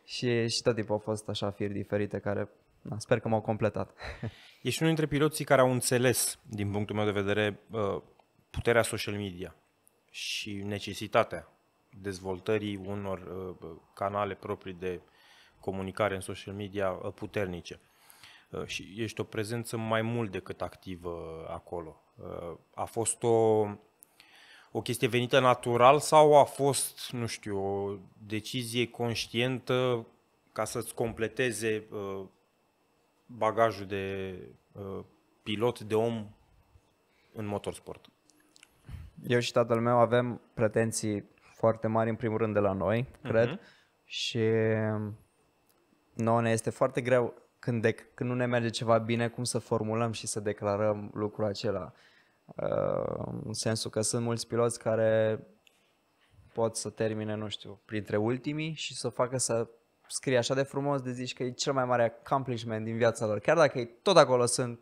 și, și tot timpul au fost așa firi diferite care da, sper că m-au completat. Ești unul dintre piloții care au înțeles, din punctul meu de vedere, uh, puterea social media și necesitatea dezvoltării unor uh, canale proprii de comunicare în social media uh, puternice. Și ești o prezență mai mult decât activă acolo. A fost o, o chestie venită natural sau a fost, nu știu, o decizie conștientă ca să-ți completeze bagajul de uh, pilot, de om în motorsport? Eu și tatăl meu avem pretenții foarte mari, în primul rând, de la noi, uh-huh. cred, și nouă ne este foarte greu când, de, când nu ne merge ceva bine, cum să formulăm și să declarăm lucrul acela. Uh, în sensul că sunt mulți piloți care pot să termine, nu știu, printre ultimii și să facă să scrie așa de frumos de zici că e cel mai mare accomplishment din viața lor, chiar dacă ei tot acolo sunt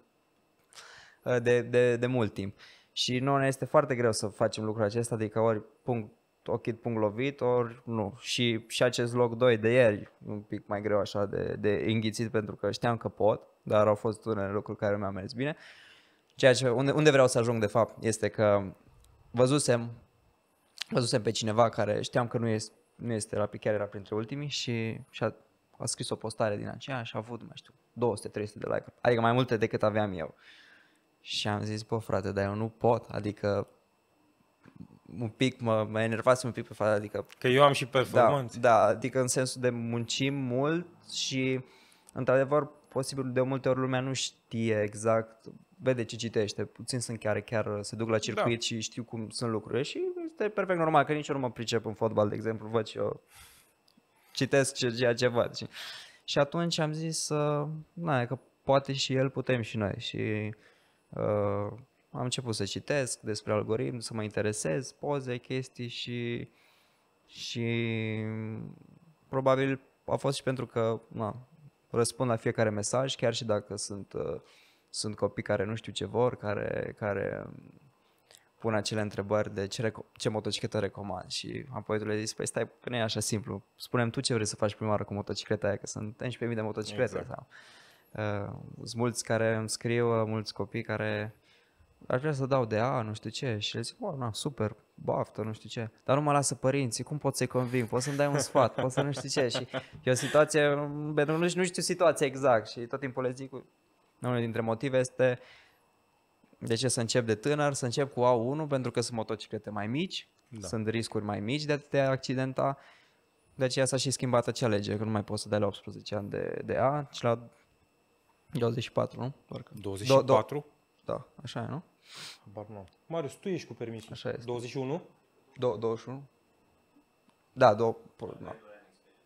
uh, de, de, de mult timp. Și nu ne este foarte greu să facem lucrul acesta, adică ori punct, ochit punct lovit, ori nu. Și, și acest loc 2 de ieri, un pic mai greu așa de, de înghițit pentru că știam că pot, dar au fost unele lucruri care mi-au mers bine. Ceea ce, unde, unde vreau să ajung de fapt este că văzusem, văzusem pe cineva care știam că nu este nu este rapid, chiar era printre ultimii și, și a, a scris o postare din aceea și a avut, mai știu, 200-300 de like adică mai multe decât aveam eu. Și am zis, bă frate, dar eu nu pot, adică un pic, mă, mă enervați un pic pe față, adică... Că eu am și performanțe. Da, da, adică în sensul de muncim mult și, într-adevăr, posibil de multe ori lumea nu știe exact vede ce citește, puțin sunt chiar chiar se duc la da. circuit da. și știu cum sunt lucrurile și este perfect normal că nici eu nu mă pricep în fotbal, de exemplu, văd și eu citesc ce, ceea ce văd. Și, și atunci am zis, uh, na, că poate și el putem și noi și uh, am început să citesc despre algoritm, să mă interesez, poze, chestii și, și probabil a fost și pentru că na, răspund la fiecare mesaj, chiar și dacă sunt uh, sunt copii care nu știu ce vor, care, care um, pun acele întrebări de ce, reco- ce motocicletă recomand și apoi tu le zici, păi stai, că nu e așa simplu, spunem tu ce vrei să faci prima oară cu motocicleta aia, că sunt 11.000 de motociclete exact. sau... Uh, sunt mulți care îmi scriu, uh, mulți copii care aș vrea să dau de A, nu știu ce, și le zic, oh, na, super, baftă, nu știu ce, dar nu mă lasă părinții, cum pot să-i conving, poți să-mi dai un sfat, poți să nu știu ce, și e o situație, nu, nu știu situația exact și tot timpul le zic, unul dintre motive este de ce să încep de tânăr, să încep cu A1 pentru că sunt motociclete mai mici, da. sunt riscuri mai mici de a te accidenta, de aceea s-a și schimbat acea lege, că nu mai poți să dai la 18 ani de, de A, ci la 24, nu? Parcă. 24? Do, do, da, așa e, nu? Bar nu. Marius, tu ești cu permisul. Așa este. 21? Do, 21. Da, do, da.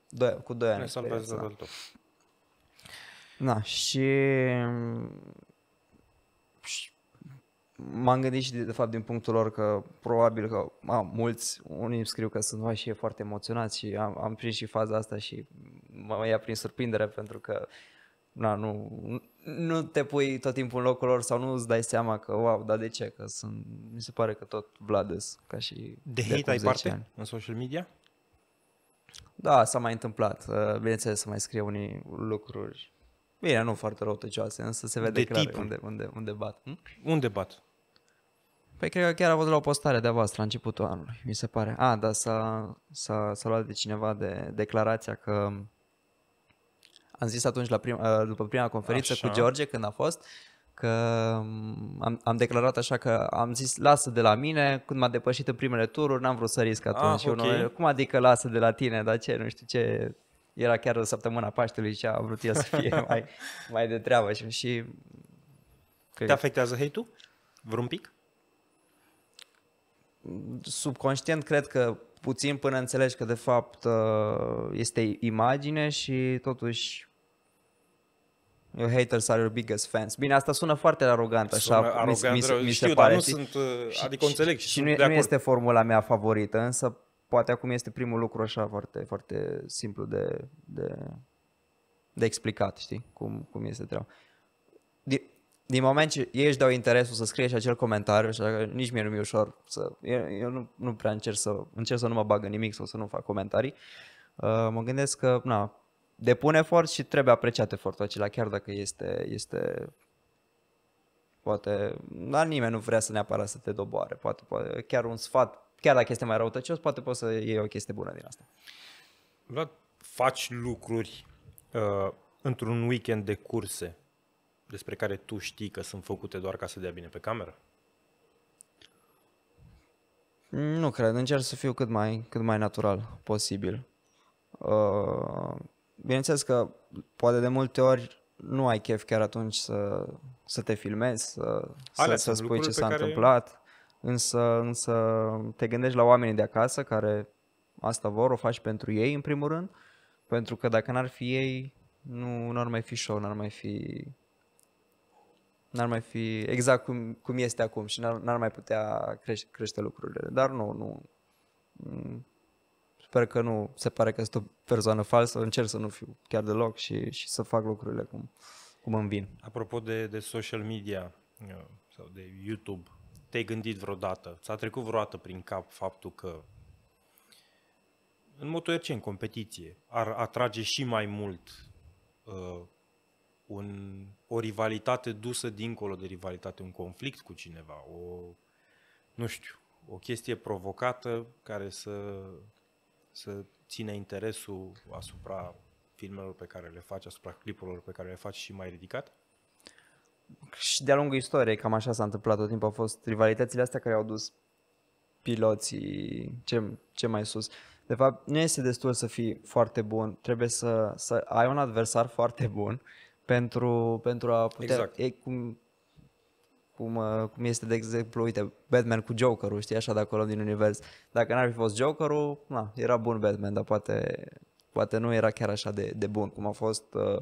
Doi, cu 2 ani. Ne salvezi da. Na, și... și m-am gândit și de, de fapt din punctul lor că probabil că a, mulți, unii îmi scriu că sunt mai și e foarte emoționat și am, am prins și faza asta și mă ia prin surprindere pentru că na, nu, nu te pui tot timpul în locul lor sau nu îți dai seama că, wow, dar de ce? Că sunt, mi se pare că tot Vlades ca și de, de hate ai parte ani. în social media? Da, s-a mai întâmplat. Uh, bineînțeles, să mai scrie unii lucruri Bine, nu foarte tăcioase, însă se vede de clar unde, unde, unde bat. Hm? Unde bat? Păi cred că chiar a văzut la o postare de-a voastră la începutul anului, mi se pare. A, da, s-a, s-a, s-a luat de cineva de declarația că am zis atunci la prim, uh, după prima conferință așa. cu George când a fost că um, am, am declarat așa că am zis lasă de la mine, când m-a depășit în primele tururi, n-am vrut să risc atunci. Ah, okay. cum adică lasă de la tine, dar ce, nu știu ce, era chiar săptămâna Paștelui și a vrut el să fie mai, mai de treabă. Și, și că... Te afectează hate-ul? Vreun pic? Subconștient cred că puțin până înțelegi că de fapt ă, este imagine și totuși eu haters are your biggest fans. Bine, asta sună foarte arogant, așa sună arogant, mi, mi, mi se știu, pare. Dar nu sunt, ă, adică înțeleg și, și nu, nu este formula mea favorită, însă poate acum este primul lucru așa foarte, foarte simplu de, de, de explicat, știi, cum, cum este treaba. Din, din moment ce ei își dau interesul să scrie și acel comentariu și că nici mie nu mi-e ușor să... Eu, eu nu, nu prea încerc să, încerc să nu mă bag în nimic sau să nu fac comentarii. Uh, mă gândesc că, na, depune efort și trebuie apreciat efortul acela, chiar dacă este, este poate, dar nimeni nu vrea să neapărat să te doboare, poate, poate chiar un sfat chiar dacă este mai răutăcios, poate poți să iei o chestie bună din asta. Vlad, faci lucruri uh, într-un weekend de curse despre care tu știi că sunt făcute doar ca să dea bine pe cameră? Nu cred, încerc să fiu cât mai, cât mai natural posibil. Uh, bineînțeles că poate de multe ori nu ai chef chiar atunci să, să te filmezi, să, să, să spui ce s-a care... întâmplat însă, însă te gândești la oamenii de acasă care asta vor, o faci pentru ei în primul rând, pentru că dacă n-ar fi ei, nu, n-ar mai fi show, n-ar mai fi n-ar mai fi exact cum, cum este acum și n-ar, n-ar mai putea crește, crește lucrurile. Dar nu, nu. Sper că nu se pare că sunt o persoană falsă, încerc să nu fiu chiar deloc și, și să fac lucrurile cum, cum îmi vin. Apropo de, de social media uh, sau de YouTube, te-ai gândit vreodată, ți-a trecut vreodată prin cap faptul că în ce în competiție, ar atrage și mai mult uh, un, o rivalitate dusă dincolo de rivalitate, un conflict cu cineva, o, nu știu, o chestie provocată care să, să ține interesul asupra filmelor pe care le faci, asupra clipurilor pe care le faci și mai ridicat? și de-a lungul istoriei cam așa s-a întâmplat tot timpul, au fost rivalitățile astea care au dus piloții ce, ce mai sus. De fapt, nu este destul să fii foarte bun, trebuie să, să ai un adversar foarte bun pentru, pentru a putea... Exact. E cum, cum, uh, cum este, de exemplu, uite, Batman cu Jokerul, știi, așa de acolo din univers. Dacă n-ar fi fost Jokerul, na, era bun Batman, dar poate, poate nu era chiar așa de, de bun cum a fost... Uh,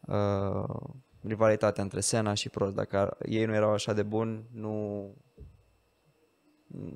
uh, rivalitatea între Sena și Prost. Dacă ei nu erau așa de buni, nu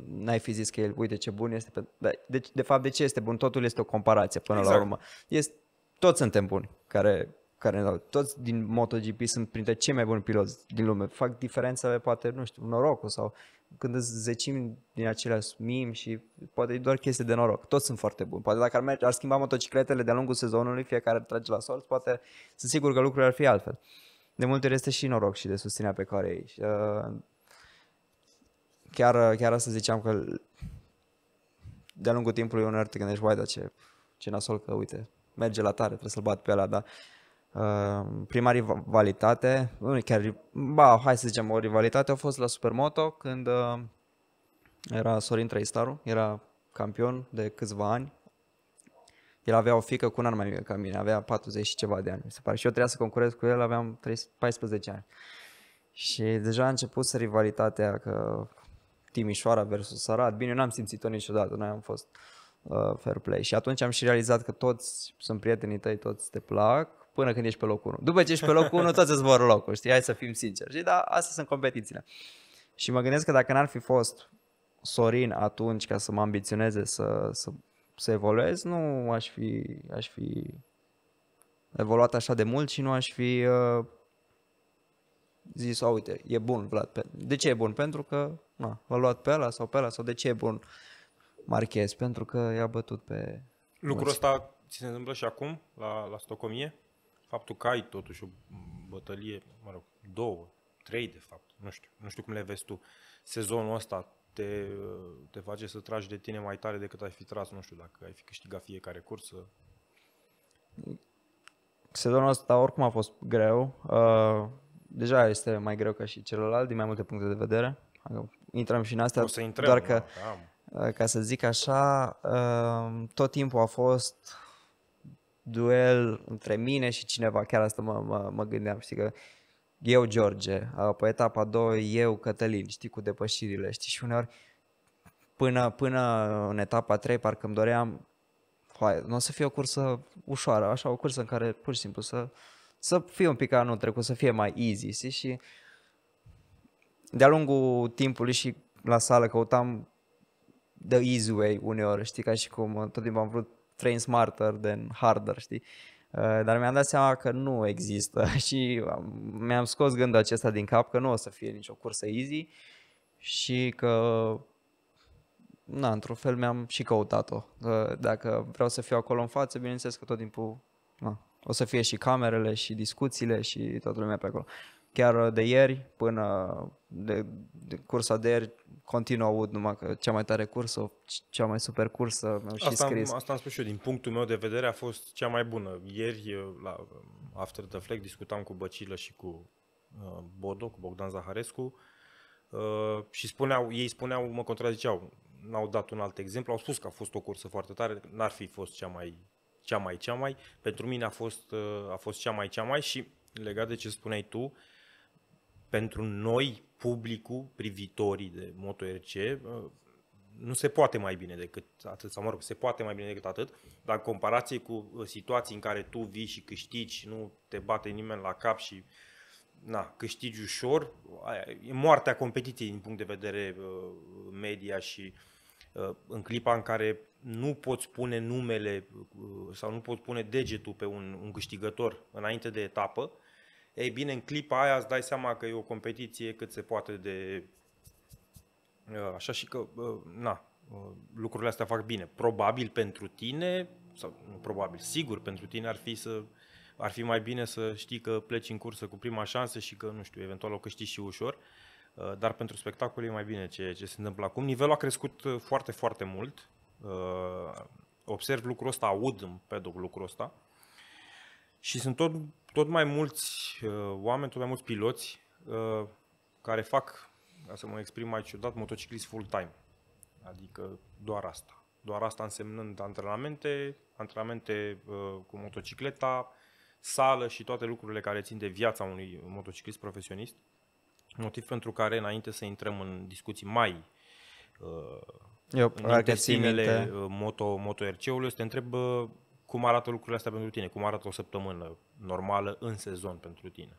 n-ai fi zis că el, uite ce bun este. De, deci, de fapt, de ce este bun? Totul este o comparație până exact. la urmă. Este, toți suntem buni care, care ne dau. Toți din MotoGP sunt printre cei mai buni piloți din lume. Fac diferențele, poate, nu știu, norocul sau când îți zecim din aceleași mim și poate e doar chestie de noroc. Toți sunt foarte buni. Poate dacă ar, merge, ar schimba motocicletele de-a lungul sezonului, fiecare trage la sorți, poate sunt sigur că lucrurile ar fi altfel de multe ori este și noroc și de susținerea pe care ei. Uh, chiar, uh, chiar să ziceam că de-a lungul timpului uneori te gândești, uai, dar ce, ce nasol că, uite, merge la tare, trebuie să-l bat pe ăla, dar uh, prima rivalitate, nu chiar, ba, hai să zicem, o rivalitate a fost la Supermoto când uh, era Sorin Traistaru era campion de câțiva ani, el avea o fică cu un an mai mică ca mine, avea 40 și ceva de ani, mi se pare. Și eu trebuia să concurez cu el, aveam 13, 14 ani. Și deja a început să rivalitatea că Timișoara versus Arad. Bine, eu n-am simțit-o niciodată, noi am fost uh, fair play. Și atunci am și realizat că toți sunt prietenii tăi, toți te plac, până când ești pe locul 1. După ce ești pe locul 1, toți îți vor locul, știi? Hai să fim sinceri. Și da, astea sunt competițiile. Și mă gândesc că dacă n-ar fi fost Sorin atunci ca să mă ambiționeze să, să să evoluez, nu aș fi, aș fi evoluat așa de mult și nu aș fi uh, zis, oh, uite, e bun Vlad. De ce e bun? Pentru că na, l-a luat pe ăla sau pe ăla sau de ce e bun Marchez? Pentru că i-a bătut pe... Lucrul ăsta ți se întâmplă și acum la, la Stocomie? Faptul că ai totuși o bătălie, mă rog, două, trei de fapt, nu știu, nu știu cum le vezi tu, sezonul ăsta te, te face să tragi de tine mai tare decât ai fi tras, nu știu, dacă ai fi câștigat fiecare cursă. Sezonul ăsta oricum a fost greu. Uh, deja este mai greu ca și celălalt din mai multe puncte de vedere. Adică, intrăm și în astea, o să intrăm, doar că, da. ca să zic așa, uh, tot timpul a fost duel între mine și cineva. Chiar asta mă, mă, mă gândeam, știi că uh, eu George, pe etapa 2 eu Cătălin, știi, cu depășirile, știi, și uneori până, până în etapa 3 parcă îmi doream, hai, nu o să fie o cursă ușoară, așa, o cursă în care pur și simplu să, să fie un pic anul trecut, să fie mai easy, știi, și de-a lungul timpului și la sală căutam the easy way uneori, știi, ca și cum tot timpul am vrut train smarter than harder, știi? Uh, dar mi-am dat seama că nu există și mi-am scos gândul acesta din cap că nu o să fie nicio cursă easy și că na, într-un fel mi-am și căutat-o. dacă vreau să fiu acolo în față, bineînțeles că tot timpul na, o să fie și camerele și discuțiile și toată lumea pe acolo chiar de ieri până de, de cursa de ieri continuu aud numai că cea mai tare cursă, cea mai super cursă mi-au și asta scris. Am, asta am spus și eu, din punctul meu de vedere a fost cea mai bună. Ieri la um, After the Flag discutam cu Băcilă și cu uh, Bodo, cu Bogdan Zaharescu uh, și spuneau, ei spuneau, mă contraziceau, n-au dat un alt exemplu, au spus că a fost o cursă foarte tare, n-ar fi fost cea mai cea mai cea mai, pentru mine a fost, uh, a fost cea mai cea mai și legat de ce spuneai tu, pentru noi, publicul, privitorii de MotoRC, uh, nu se poate mai bine decât atât, sau mă rog, se poate mai bine decât atât, dar în comparație cu uh, situații în care tu vii și câștigi, nu te bate nimeni la cap și na, câștigi ușor, e moartea competiției din punct de vedere uh, media și în clipa în care nu poți pune numele sau nu poți pune degetul pe un, un câștigător înainte de etapă, ei bine, în clipa aia îți dai seama că e o competiție cât se poate de... Uh, așa și că, uh, na, uh, lucrurile astea fac bine. Probabil pentru tine, sau nu probabil, sigur pentru tine ar fi să ar fi mai bine să știi că pleci în cursă cu prima șansă și că, nu știu, eventual o câștigi și ușor, dar pentru spectacol e mai bine ce, ce se întâmplă acum. Nivelul a crescut foarte, foarte mult. Observ lucrul ăsta, aud pe pedog lucrul ăsta. Și sunt tot tot mai mulți uh, oameni, tot mai mulți piloți uh, care fac, ca să mă exprim mai ciudat, motociclist full-time. Adică doar asta. Doar asta însemnând antrenamente, antrenamente uh, cu motocicleta, sală și toate lucrurile care țin de viața unui motociclist profesionist. Motiv pentru care, înainte să intrăm în discuții mai uh, Eu, în intestinele uh, moto, moto RC-ului, să te întreb cum arată lucrurile astea pentru tine? Cum arată o săptămână normală în sezon pentru tine?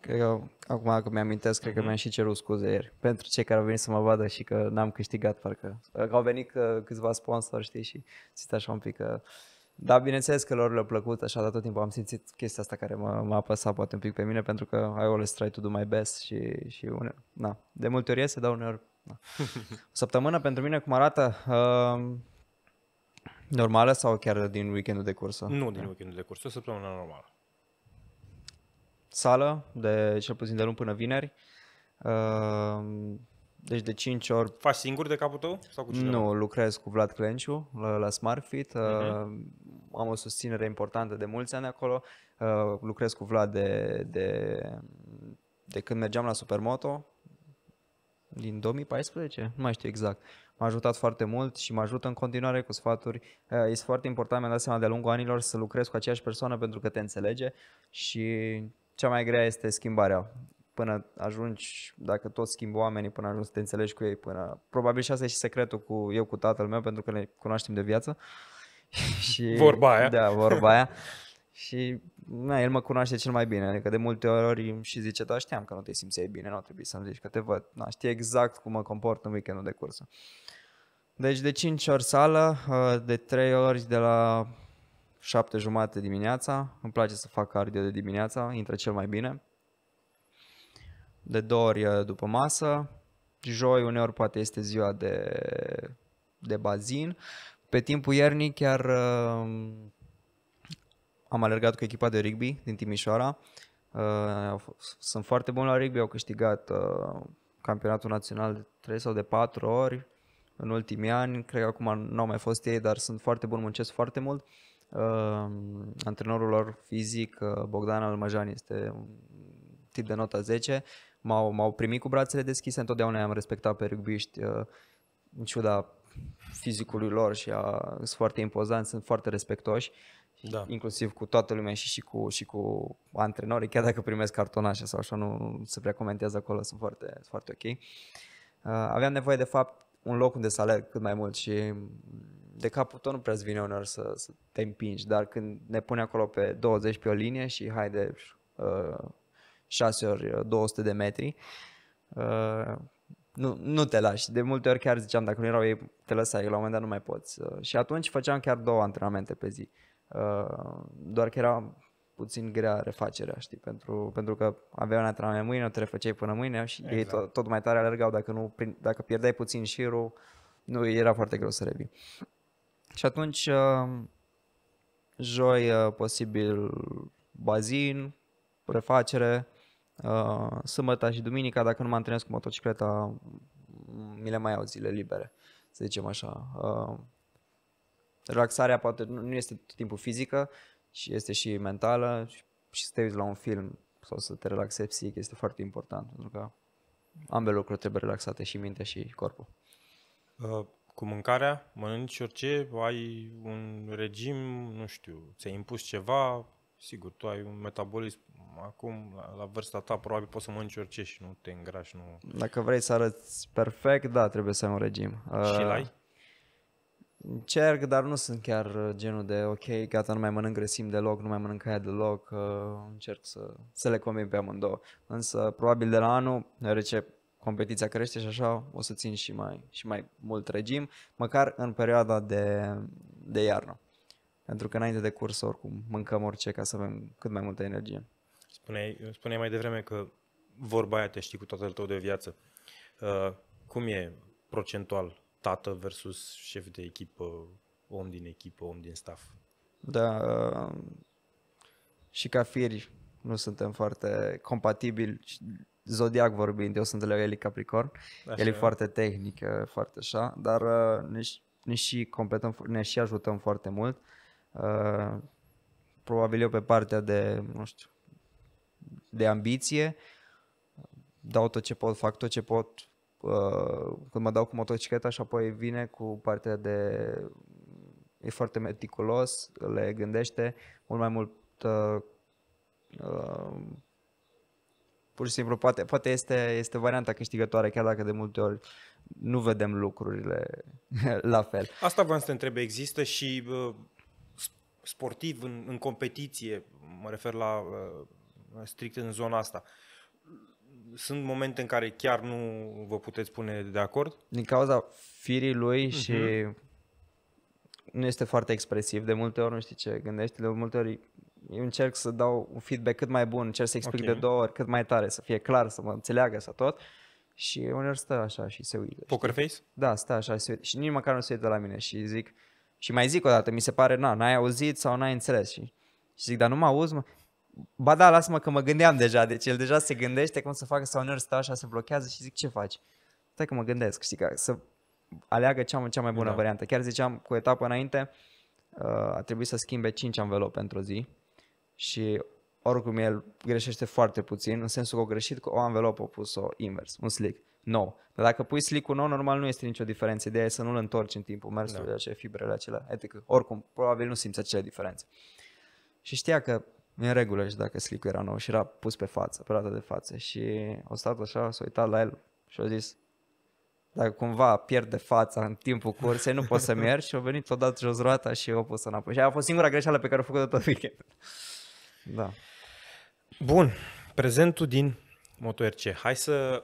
Cred că, acum că mi-amintesc, cred că mm-hmm. mi-am și cerut scuze ieri pentru cei care au venit să mă vadă și că n-am câștigat, parcă. Că au venit că, câțiva sponsori, știi, și sit așa un pic că... Dar bineînțeles că lor le-a plăcut, așa, dar tot timpul am simțit chestia asta care m-a, m-a apăsat poate un pic pe mine, pentru că I always try to do my best și, și une, na, de multe ori iese, dar uneori, na. O săptămână pentru mine cum arată? Uh, Normală sau chiar din weekendul de cursă? Nu din weekendul de cursă, o săptămână normală. Sală, de cel puțin de luni până vineri. Ehm, deci de 5 ori... Faci singur de capul tău? Sau cu cineva? Nu, lucrez cu Vlad Clenciu la, la SmartFit. Uh-huh. Am o susținere importantă de mulți ani acolo. Ehm, lucrez cu Vlad de, de, de când mergeam la Supermoto, din 2014, nu mai știu exact m-a ajutat foarte mult și mă ajută în continuare cu sfaturi. Eh, este foarte important, mi-am dat seama de-a lungul anilor, să lucrez cu aceeași persoană pentru că te înțelege și cea mai grea este schimbarea până ajungi, dacă tot schimbi oamenii, până ajungi să te înțelegi cu ei, până... Probabil și asta e și secretul cu eu cu tatăl meu, pentru că ne cunoaștem de viață. și, vorba aia. Da, vorba aia. și na, el mă cunoaște cel mai bine, adică de multe ori și zice, da, știam că nu te simți bine, nu trebuie să-mi zici că te văd. Na, știi exact cum mă comport în weekendul de cursă. Deci de 5 ori sală, uh, de 3 ori de la 7 jumate dimineața. Îmi place să fac cardio de dimineața, intră cel mai bine. De 2 ori uh, după masă. Joi uneori poate este ziua de, de bazin. Pe timpul iernii chiar uh, am alergat cu echipa de rugby din Timișoara. sunt foarte bun la rugby, au câștigat campionatul național de 3 sau de 4 ori în ultimii ani. Cred că acum nu au mai fost ei, dar sunt foarte buni, muncesc foarte mult. Uh, antrenorul lor fizic, uh, Bogdan Almajan, este un tip de nota 10. M-au, m-au primit cu brațele deschise, întotdeauna am respectat pe rugbiști, uh, în ciuda fizicului lor și a, sunt foarte impozanți, sunt foarte respectoși da. inclusiv cu toată lumea și, și, cu, și cu antrenorii, chiar dacă primesc cartonașe sau așa, nu, nu se prea comentează acolo, sunt foarte, foarte ok. Uh, aveam nevoie de fapt un loc unde să alerg cât mai mult și de capul tău nu prea vine uneori să, să te împingi, dar când ne pune acolo pe 20 pe o linie și haide uh, 6 ori 200 uh, de metri, uh, nu, nu te lași. De multe ori chiar ziceam, dacă nu erau ei, te lăsai, la un moment dat nu mai poți. Uh, și atunci făceam chiar două antrenamente pe zi. Uh, doar că era puțin grea refacerea, știi, pentru, pentru că aveai un antrenament mâine, o te refăceai până mâine și exact. ei tot, tot mai tare alergau, dacă, nu, prin, dacă pierdeai puțin șirul, nu era foarte greu să revii. Și atunci, uh, joi, uh, posibil bazin, refacere, uh, sâmbătă și duminica, dacă nu mă antrenez cu motocicleta, mi le mai au zile libere, să zicem așa. Relaxarea poate nu este tot timpul fizică, și este și mentală și, și să te uiți la un film sau să te relaxezi psihic este foarte important, pentru că ambele lucruri trebuie relaxate și mintea și corpul. Uh, cu mâncarea, mănânci orice, ai un regim, nu știu, ți-ai impus ceva, sigur, tu ai un metabolism acum, la, la vârsta ta, probabil poți să mănânci orice și nu te îngrași. Nu... Dacă vrei să arăți perfect, da, trebuie să ai un regim. Uh, și l-ai? Încerc, dar nu sunt chiar uh, genul de ok, gata, nu mai mănânc grăsim deloc, nu mai mănânc aia deloc, uh, încerc să, să le combin pe amândouă. Însă, probabil de la anul, deoarece competiția crește și așa, o să țin și mai, și mai mult regim, măcar în perioada de, de iarnă. Pentru că înainte de curs, oricum, mâncăm orice ca să avem cât mai multă energie. Spuneai, spuneai mai devreme că vorba aia te știi cu toată tău de viață. Uh, cum e procentual tată versus șef de echipă, om din echipă, om din staff. Da, um, și ca firi nu suntem foarte compatibili, zodiac vorbind, eu sunt de la Eli Capricorn, așa. el e foarte tehnic, foarte așa, dar ne, uh, ne și completăm, ne și ajutăm foarte mult. Uh, probabil eu pe partea de, nu știu, de ambiție, dau tot ce pot, fac tot ce pot, Uh, când mă dau cu motocicleta și apoi vine cu partea de... E foarte meticulos, le gândește mult mai mult uh, uh, pur și simplu, poate, poate este, este varianta câștigătoare, chiar dacă de multe ori nu vedem lucrurile la fel. Asta vreau să te întreb, există și uh, sportiv în, în competiție, mă refer la uh, strict în zona asta, uh, sunt momente în care chiar nu vă puteți pune de acord? Din cauza firii lui uh-huh. și nu este foarte expresiv, de multe ori nu știi ce gândești, de multe ori eu încerc să dau un feedback cât mai bun, încerc să explic okay. de două ori cât mai tare, să fie clar, să mă înțeleagă, să tot. Și uneori stă așa și se uită. Poker știi? face? Da, stă așa și se uită. Și nici măcar nu se uită la mine și zic, și mai zic o dată, mi se pare, na, n-ai auzit sau n-ai înțeles. Și, și zic, dar nu mă auzi, mă? Ba da, lasă-mă că mă gândeam deja, deci el deja se gândește cum să facă sau uneori stau așa, se blochează și zic ce faci? Stai că mă gândesc, știi, că să aleagă cea, cea mai bună da. variantă. Chiar ziceam cu etapă înainte, uh, a trebuit să schimbe 5 anvelope într-o zi și oricum el greșește foarte puțin, în sensul că o greșit cu o anvelopă pus-o invers, un slick, nou. Dar dacă pui slick-ul nou, normal nu este nicio diferență. Ideea e să nu-l întorci în timpul mersului, da. acele fibrele, acelea, Adică, Oricum, probabil nu simți acele diferențe. Și știa că în regulă și dacă slicul era nou și era pus pe față, pe rata de față și o stat așa, s-a uitat la el și a zis dacă cumva pierde fața în timpul cursei, nu pot să mergi și a venit odată jos roata și o pus înapoi. Și aia a fost singura greșeală pe care o făcut tot weekendul. Da. Bun, prezentul din MotoRC. Hai să,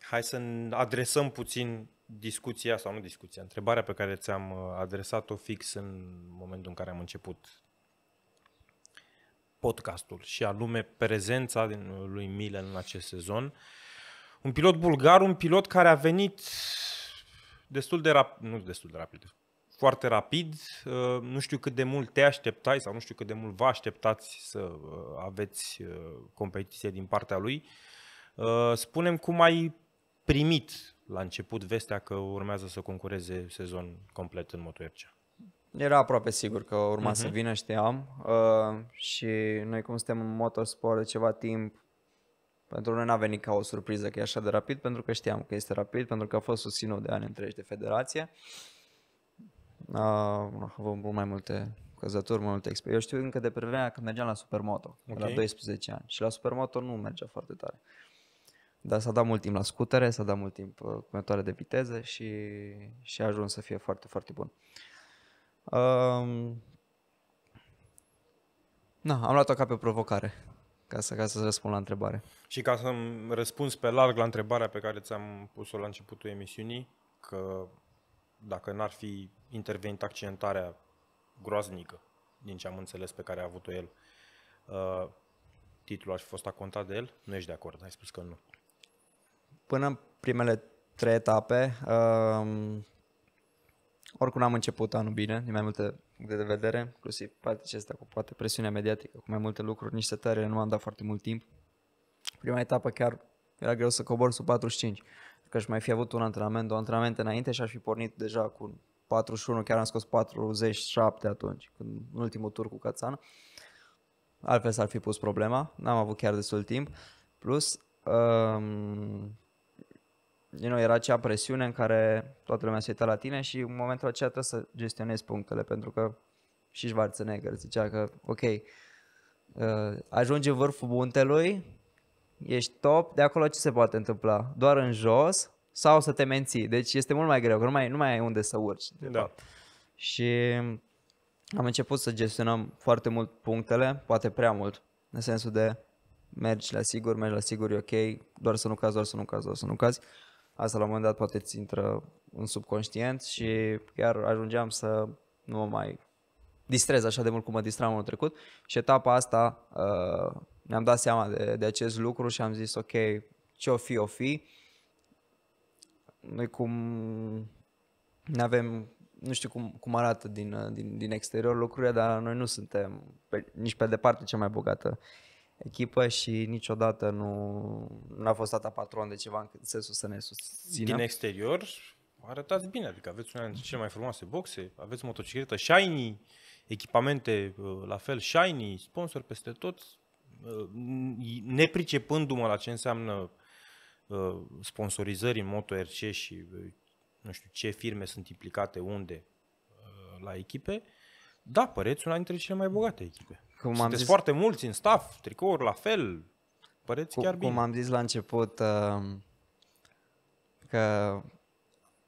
hai să adresăm puțin discuția, sau nu discuția, întrebarea pe care ți-am uh, adresat-o fix în momentul în care am început podcastul și anume prezența lui Milen în acest sezon. Un pilot bulgar, un pilot care a venit destul de rapid, nu destul de rapid, foarte rapid. Uh, nu știu cât de mult te așteptai sau nu știu cât de mult vă așteptați să uh, aveți uh, competiție din partea lui. Spunem cum ai primit la început vestea că urmează să concureze sezon complet în MotoRC. Era aproape sigur că urma uh-huh. să mhm. vină, știam. Uh, și noi cum suntem în motorsport de ceva timp, pentru noi n-a venit ca o surpriză că e așa de rapid, pentru că știam că este rapid, pentru că a fost susținut de ani întregi de federație. Uh, avem mai multe căzături, mai multe experiențe. Eu știu încă de pe că când mergeam la Supermoto, okay. la 12 ani. Și la Supermoto nu mergea foarte tare. Dar s-a dat mult timp la scutere, s-a dat mult timp uh, cu metoare de viteză și, și a ajuns să fie foarte, foarte bun. Uh, Um, na, am luat-o ca pe provocare, ca să, ca să răspund la întrebare. Și ca să-mi răspunzi pe larg la întrebarea pe care ți-am pus-o la începutul emisiunii, că dacă n-ar fi intervenit accidentarea groaznică, din ce am înțeles pe care a avut-o el, uh, titlul ar fi fost acontat de el? Nu ești de acord, ai spus că nu. Până în primele trei etape, uh, oricum am început anul bine, din mai multe puncte de vedere, inclusiv partea acesta cu poate presiunea mediatică, cu mai multe lucruri, niște setările nu am dat foarte mult timp. Prima etapă chiar era greu să cobor sub 45, că aș mai fi avut un antrenament, două antrenamente înainte și aș fi pornit deja cu 41, chiar am scos 47 atunci, când, în ultimul tur cu Cățan. Altfel s-ar fi pus problema, n-am avut chiar destul timp. Plus, um, you know, era acea presiune în care toată lumea se uita la tine și în momentul acela trebuie să gestionezi punctele, pentru că și Schwarzenegger zicea că, ok, uh, ajungi în vârful buntelui ești top, de acolo ce se poate întâmpla? Doar în jos sau să te menții? Deci este mult mai greu, că nu mai, nu mai ai unde să urci. De da. fapt. Și am început să gestionăm foarte mult punctele, poate prea mult, în sensul de mergi la sigur, mergi la sigur, e ok, doar să nu cazi, doar să nu cazi, doar să nu cazi. Uh, asta la un moment dat poate ți intră în subconștient și chiar ajungeam să nu mă mai distrez așa de mult cum mă distram anul trecut și etapa asta uh, ne-am dat seama de, de acest lucru și am zis ok, ce o fi, o fi. Noi cum ne avem, nu știu cum, cum arată din, uh, din, din exterior lucrurile, dar noi nu suntem pe, nici pe departe cea mai bogată uh, echipă și niciodată nu a fost tata patron de ceva în sensul să ne susțină. Din exterior arătați bine, adică aveți una dintre cele mai frumoase boxe, aveți motocicletă shiny, echipamente uh, la fel shiny, sponsor peste tot, uh, nepricepându-mă la ce înseamnă uh, sponsorizări în RC și nu știu ce firme sunt implicate unde la echipe, da, păreți una dintre cele mai bogate echipe. Cum Sunteți am zis... foarte mulți în staff, tricouri la fel, păreți cu, chiar bine. Cum am zis la început, um, că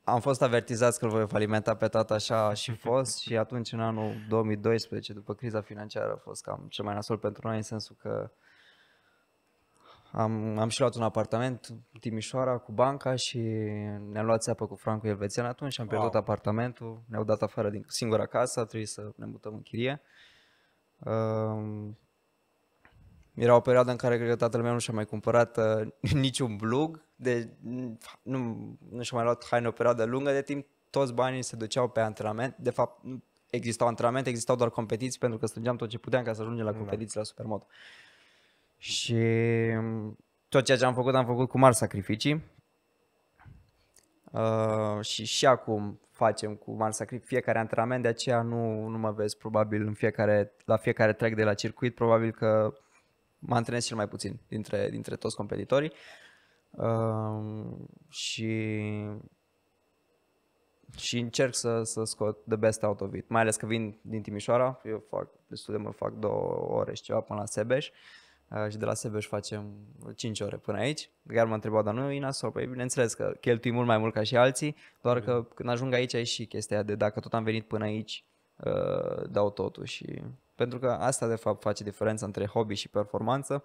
am fost avertizați că îl voi falimenta pe tata așa și fost și atunci în anul 2012, după criza financiară, a fost cam cel mai nasol pentru noi în sensul că am, am și luat un apartament în Timișoara cu banca și ne-am luat țeapă cu Franco Elvețian atunci, și am pierdut wow. apartamentul, ne-au dat afară din singura casă, a trebuit să ne mutăm în chirie. Uh, Uh, era o perioadă în care cred că tatăl meu nu și-a mai cumpărat uh, niciun blug, de nu, nu și-a mai luat haine o perioadă lungă de timp, toți banii se duceau pe antrenament, de fapt nu existau antrenamente, existau doar competiții pentru că strângeam tot ce puteam ca să ajungem la da. competiții la Supermoto. Și um, tot ceea ce am făcut, am făcut cu mari sacrificii. Uh, și și acum facem, cu am sacrific fiecare antrenament, de aceea nu, nu mă vezi probabil în fiecare, la fiecare trec de la circuit, probabil că mă antrenez cel mai puțin dintre, dintre toți competitorii. Uh, și și încerc să, să scot the best out of it, mai ales că vin din Timișoara, eu fac destul de mult, fac două ore și ceva până la Sebeș, uh, Uh, și de la Sebeș facem 5 ore până aici. Iar mă a întrebat, dar nu e nasol? Păi bineînțeles că cheltui mult mai mult ca și alții, doar că când ajung aici e și chestia de dacă tot am venit până aici, uh, dau totul și... Pentru că asta de fapt face diferența între hobby și performanță.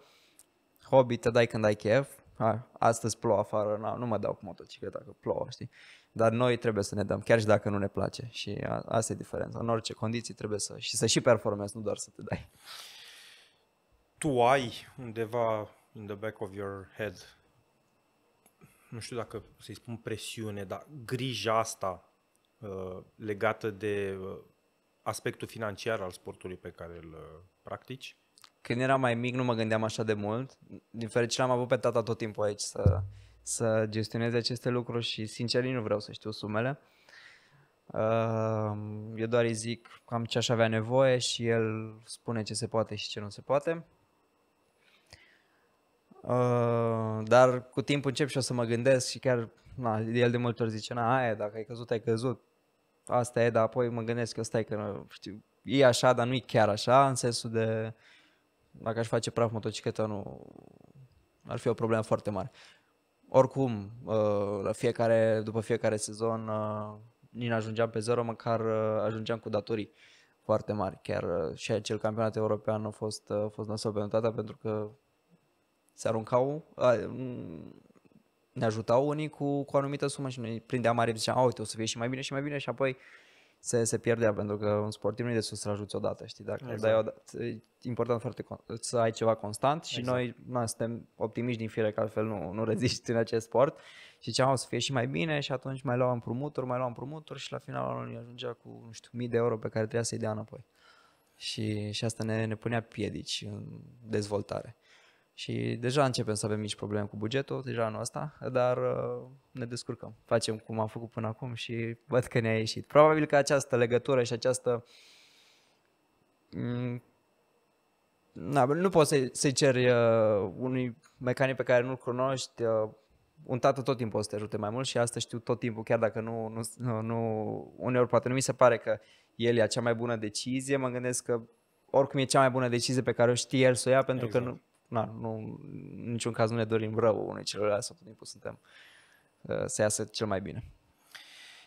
Hobby te dai când ai chef, A, astăzi plouă afară, na, nu mă dau cu motocicleta că plouă, știi? Dar noi trebuie să ne dăm, chiar și dacă nu ne place. Și asta e diferența. În orice condiții trebuie să și să și performezi, nu doar să te dai tu ai undeva in the back of your head, nu știu dacă să-i spun presiune, dar grija asta uh, legată de uh, aspectul financiar al sportului pe care îl uh, practici? Când eram mai mic nu mă gândeam așa de mult. Din fericire am avut pe tata tot timpul aici să, să gestioneze aceste lucruri și sincer nu vreau să știu sumele. Uh, eu doar îi zic cam ce aș avea nevoie și el spune ce se poate și ce nu se poate. Uh, dar cu timpul încep și o să mă gândesc și chiar na, el de multe ori zice, na, aia, dacă ai căzut, ai căzut. Asta e, dar apoi mă gândesc că stai că știu, e așa, dar nu e chiar așa, în sensul de dacă aș face praf motocicleta, nu ar fi o problemă foarte mare. Oricum, uh, la fiecare, după fiecare sezon, uh, nici ajungeam pe zero, măcar uh, ajungeam cu datorii foarte mari. Chiar uh, și acel campionat european a fost, uh, a fost pentru toată, pentru că se aruncau, a, ne ajutau unii cu, cu o anumită sumă și noi prindeam mare și ziceam, a, uite, o să fie și mai bine și mai bine și apoi se, se pierdea, pentru că un sportiv nu e de sus să ajuți odată, știi, dacă exact. dai odată, e important foarte să ai ceva constant și exact. noi na, suntem optimiști din fire, că altfel nu, nu reziști în acest sport și ziceam, o să fie și mai bine și atunci mai luam împrumuturi, mai luam împrumuturi și la final anului ajungea cu, nu știu, mii de euro pe care trebuia să-i dea înapoi. Și, și asta ne, ne punea piedici în dezvoltare. Și deja începem să avem mici probleme cu bugetul, deja anul ăsta, dar uh, ne descurcăm. Facem cum am făcut până acum și văd că ne-a ieșit. Probabil că această legătură și această... Mm, na, nu poți să-i, să-i ceri uh, unui mecanic pe care nu-l cunoști, uh, un tată tot timpul o să te ajute mai mult și asta știu tot timpul, chiar dacă nu, nu, nu, nu uneori poate nu mi se pare că el e cea mai bună decizie, mă gândesc că oricum e cea mai bună decizie pe care o știe el să o ia, pentru exact. că nu, na, nu, în niciun caz nu ne dorim rău unei celorlalți, sau tot timpul suntem uh, să iasă cel mai bine.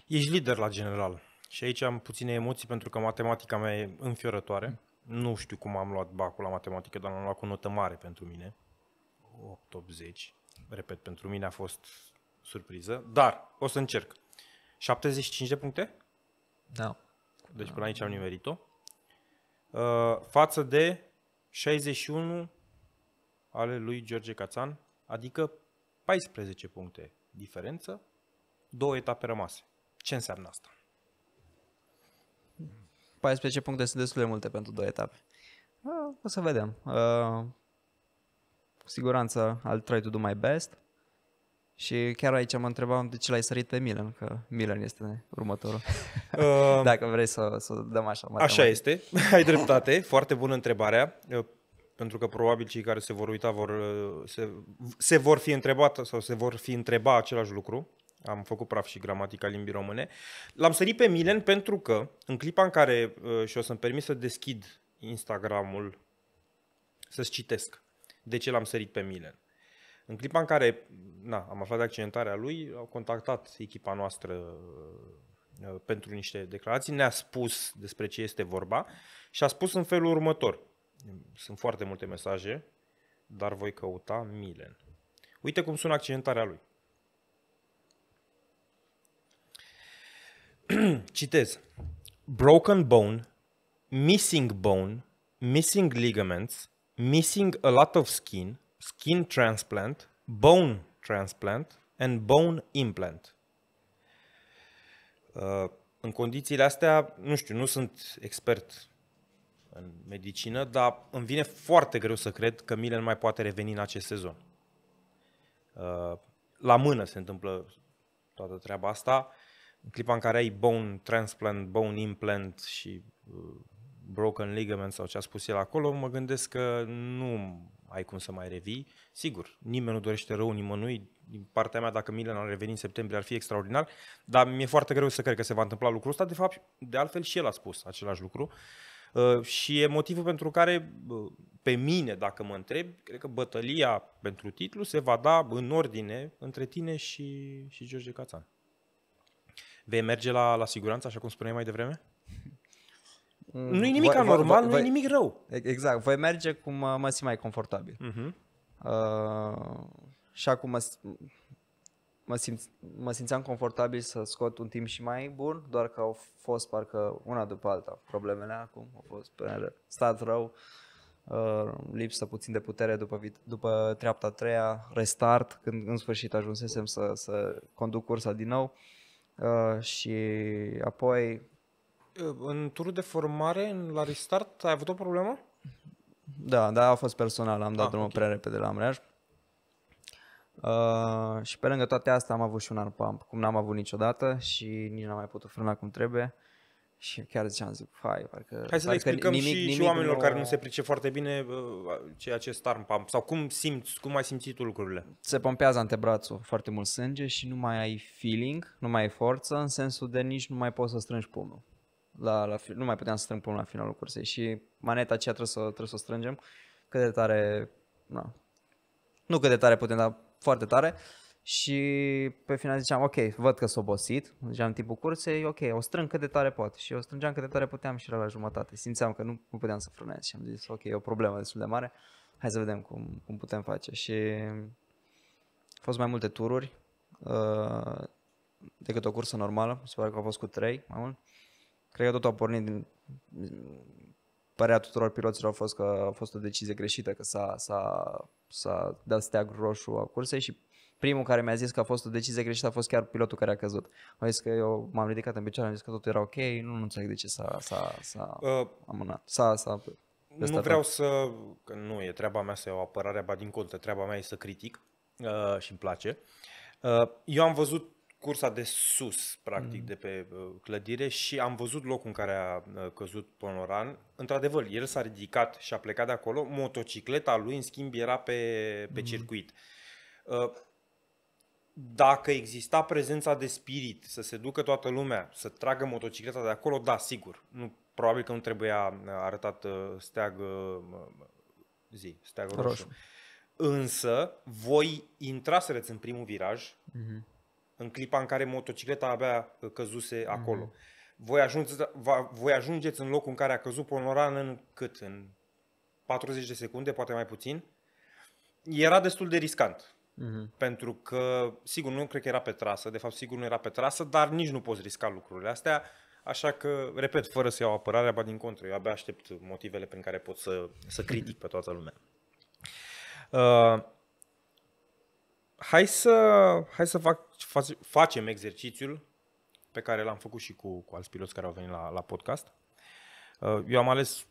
Ești lider la general și aici am puține emoții pentru că matematica mea e înfiorătoare. Nu știu cum am luat bacul la matematică, dar am luat cu notă mare pentru mine. 880. Repet, pentru mine a fost surpriză, dar o să încerc. 75 de puncte? Da. Deci până aici am nimerit-o. Uh, față de 61 ale lui George Cațan, adică 14 puncte diferență, două etape rămase. Ce înseamnă asta? 14 puncte sunt destul de multe pentru două etape. O să vedem. Cu siguranță al try to do my best. Și chiar aici mă întrebam de ce l-ai sărit pe Milan, că Milan este următorul. Um, Dacă vrei să, să dăm așa. Matematic. Așa este, ai dreptate, foarte bună întrebarea pentru că probabil cei care se vor uita vor, uh, se, se vor fi întrebat sau se vor fi întreba același lucru. Am făcut praf și gramatica limbii române. L-am sărit pe Milen pentru că în clipa în care, uh, și o să-mi permis să deschid Instagramul, să-ți citesc de ce l-am sărit pe Milen. În clipa în care na, am aflat de accidentarea lui, au contactat echipa noastră uh, pentru niște declarații, ne-a spus despre ce este vorba și a spus în felul următor – sunt foarte multe mesaje, dar voi căuta Milen. Uite cum sună accentarea lui. Citez. Broken bone, missing bone, missing ligaments, missing a lot of skin, skin transplant, bone transplant and bone implant. Uh, în condițiile astea, nu știu, nu sunt expert în medicină, dar îmi vine foarte greu să cred că Milan mai poate reveni în acest sezon. Uh, la mână se întâmplă toată treaba asta. În clipa în care ai bone transplant, bone implant și uh, broken ligament sau ce a spus el acolo, mă gândesc că nu ai cum să mai revii. Sigur, nimeni nu dorește rău nimănui. Din partea mea, dacă Milan ar reveni în septembrie, ar fi extraordinar, dar mi-e foarte greu să cred că se va întâmpla lucrul ăsta. De fapt, de altfel și el a spus același lucru. Uh, Uh, și e motivul pentru care uh, pe mine, dacă mă întreb, cred că bătălia pentru titlu se va da în ordine între tine și, și George Cațan. Vei merge la, la siguranță, așa cum spuneai mai devreme? Mm, nu e nimic anormal, nu e nimic rău. Exact, voi merge cum mă simt mai confortabil. Uh-huh. Uh, și acum mă, mă, simț, mă simțeam confortabil să scot un timp și mai bun, doar că au fost parcă una după alta problemele acum, au fost până stat rău, uh, lipsă puțin de putere după, după treapta treia, restart, când în sfârșit ajunsesem să, să conduc cursa din nou uh, și apoi... Uh, în turul de formare, la restart, ai avut o problemă? Da, da, a fost personal, am dat ah, drumul okay. prea repede la amreaj. Uh, Uh, și pe lângă toate astea am avut și un arm pump, cum n-am avut niciodată și nici n-am mai putut frâna cum trebuie. Și chiar ziceam, zic, hai, parcă... Hai să le explicăm nimic, și, nimic și oamenilor nu... care nu se pricep foarte bine uh, ce acest arm pump sau cum simți, cum ai simțit tu lucrurile. Se pompează antebrațul foarte mult sânge și nu mai ai feeling, nu mai ai forță, în sensul de nici nu mai poți să strângi pumnul. La, la, nu mai puteam să strâng pumnul la finalul cursei și maneta aceea trebuie să, trebuie să o strângem cât de tare, na, nu cât de tare putem, dar foarte tare. Și pe final ziceam, ok, văd că s-a obosit, ziceam în timpul cursei, ok, o strâng cât de tare pot. Și o strângeam cât de tare puteam și era la jumătate. Simțeam că nu, nu puteam să frânez și am zis, ok, e o problemă destul de mare, hai să vedem cum, cum putem face. Și au fost mai multe tururi uh, decât o cursă normală, se pare că au fost cu trei mai mult. Cred că tot a pornit din părea tuturor piloților a fost că a fost o decizie greșită, că s-a, s-a, s-a dat steag roșu a cursei și primul care mi-a zis că a fost o decizie greșită a fost chiar pilotul care a căzut. a zis că eu m-am ridicat în picioare, am zis că totul era ok, nu, nu înțeleg de ce s-a, s-a, s-a uh, amânat. S-a, s-a nu vreau să... Că nu, e treaba mea să iau apărarea, ba din contră, treaba mea e să critic uh, și îmi place. Uh, eu am văzut cursa de sus, practic, mm. de pe uh, clădire și am văzut locul în care a uh, căzut Ponoran. Într-adevăr, el s-a ridicat și a plecat de acolo. Motocicleta lui, în schimb, era pe, pe mm. circuit. Uh, dacă exista prezența de spirit, să se ducă toată lumea, să tragă motocicleta de acolo, da, sigur. Nu, probabil că nu trebuia arătat steag zi, steag roșu. roșu. Însă, voi intrasereți în primul viraj, mm-hmm în clipa în care motocicleta abia uh, căzuse mhm. acolo. Mm-hmm. Voi, ajungeți, va, voi ajungeți în locul în care a căzut Ponoran în cât? În 40 de secunde, poate mai puțin. Era destul de riscant. Mm-hmm. Pentru că, sigur, nu cred că era pe trasă, de fapt, sigur nu era pe trasă, dar nici nu poți risca lucrurile astea. Așa că, repet, fără să iau apărarea, ba din contră, eu abia aștept motivele prin care pot să, să critic pe toată lumea. Uh, hai să, hai să fac, fac, facem exercițiul pe care l-am făcut și cu, cu alți piloți care au venit la, la podcast. Uh, eu am ales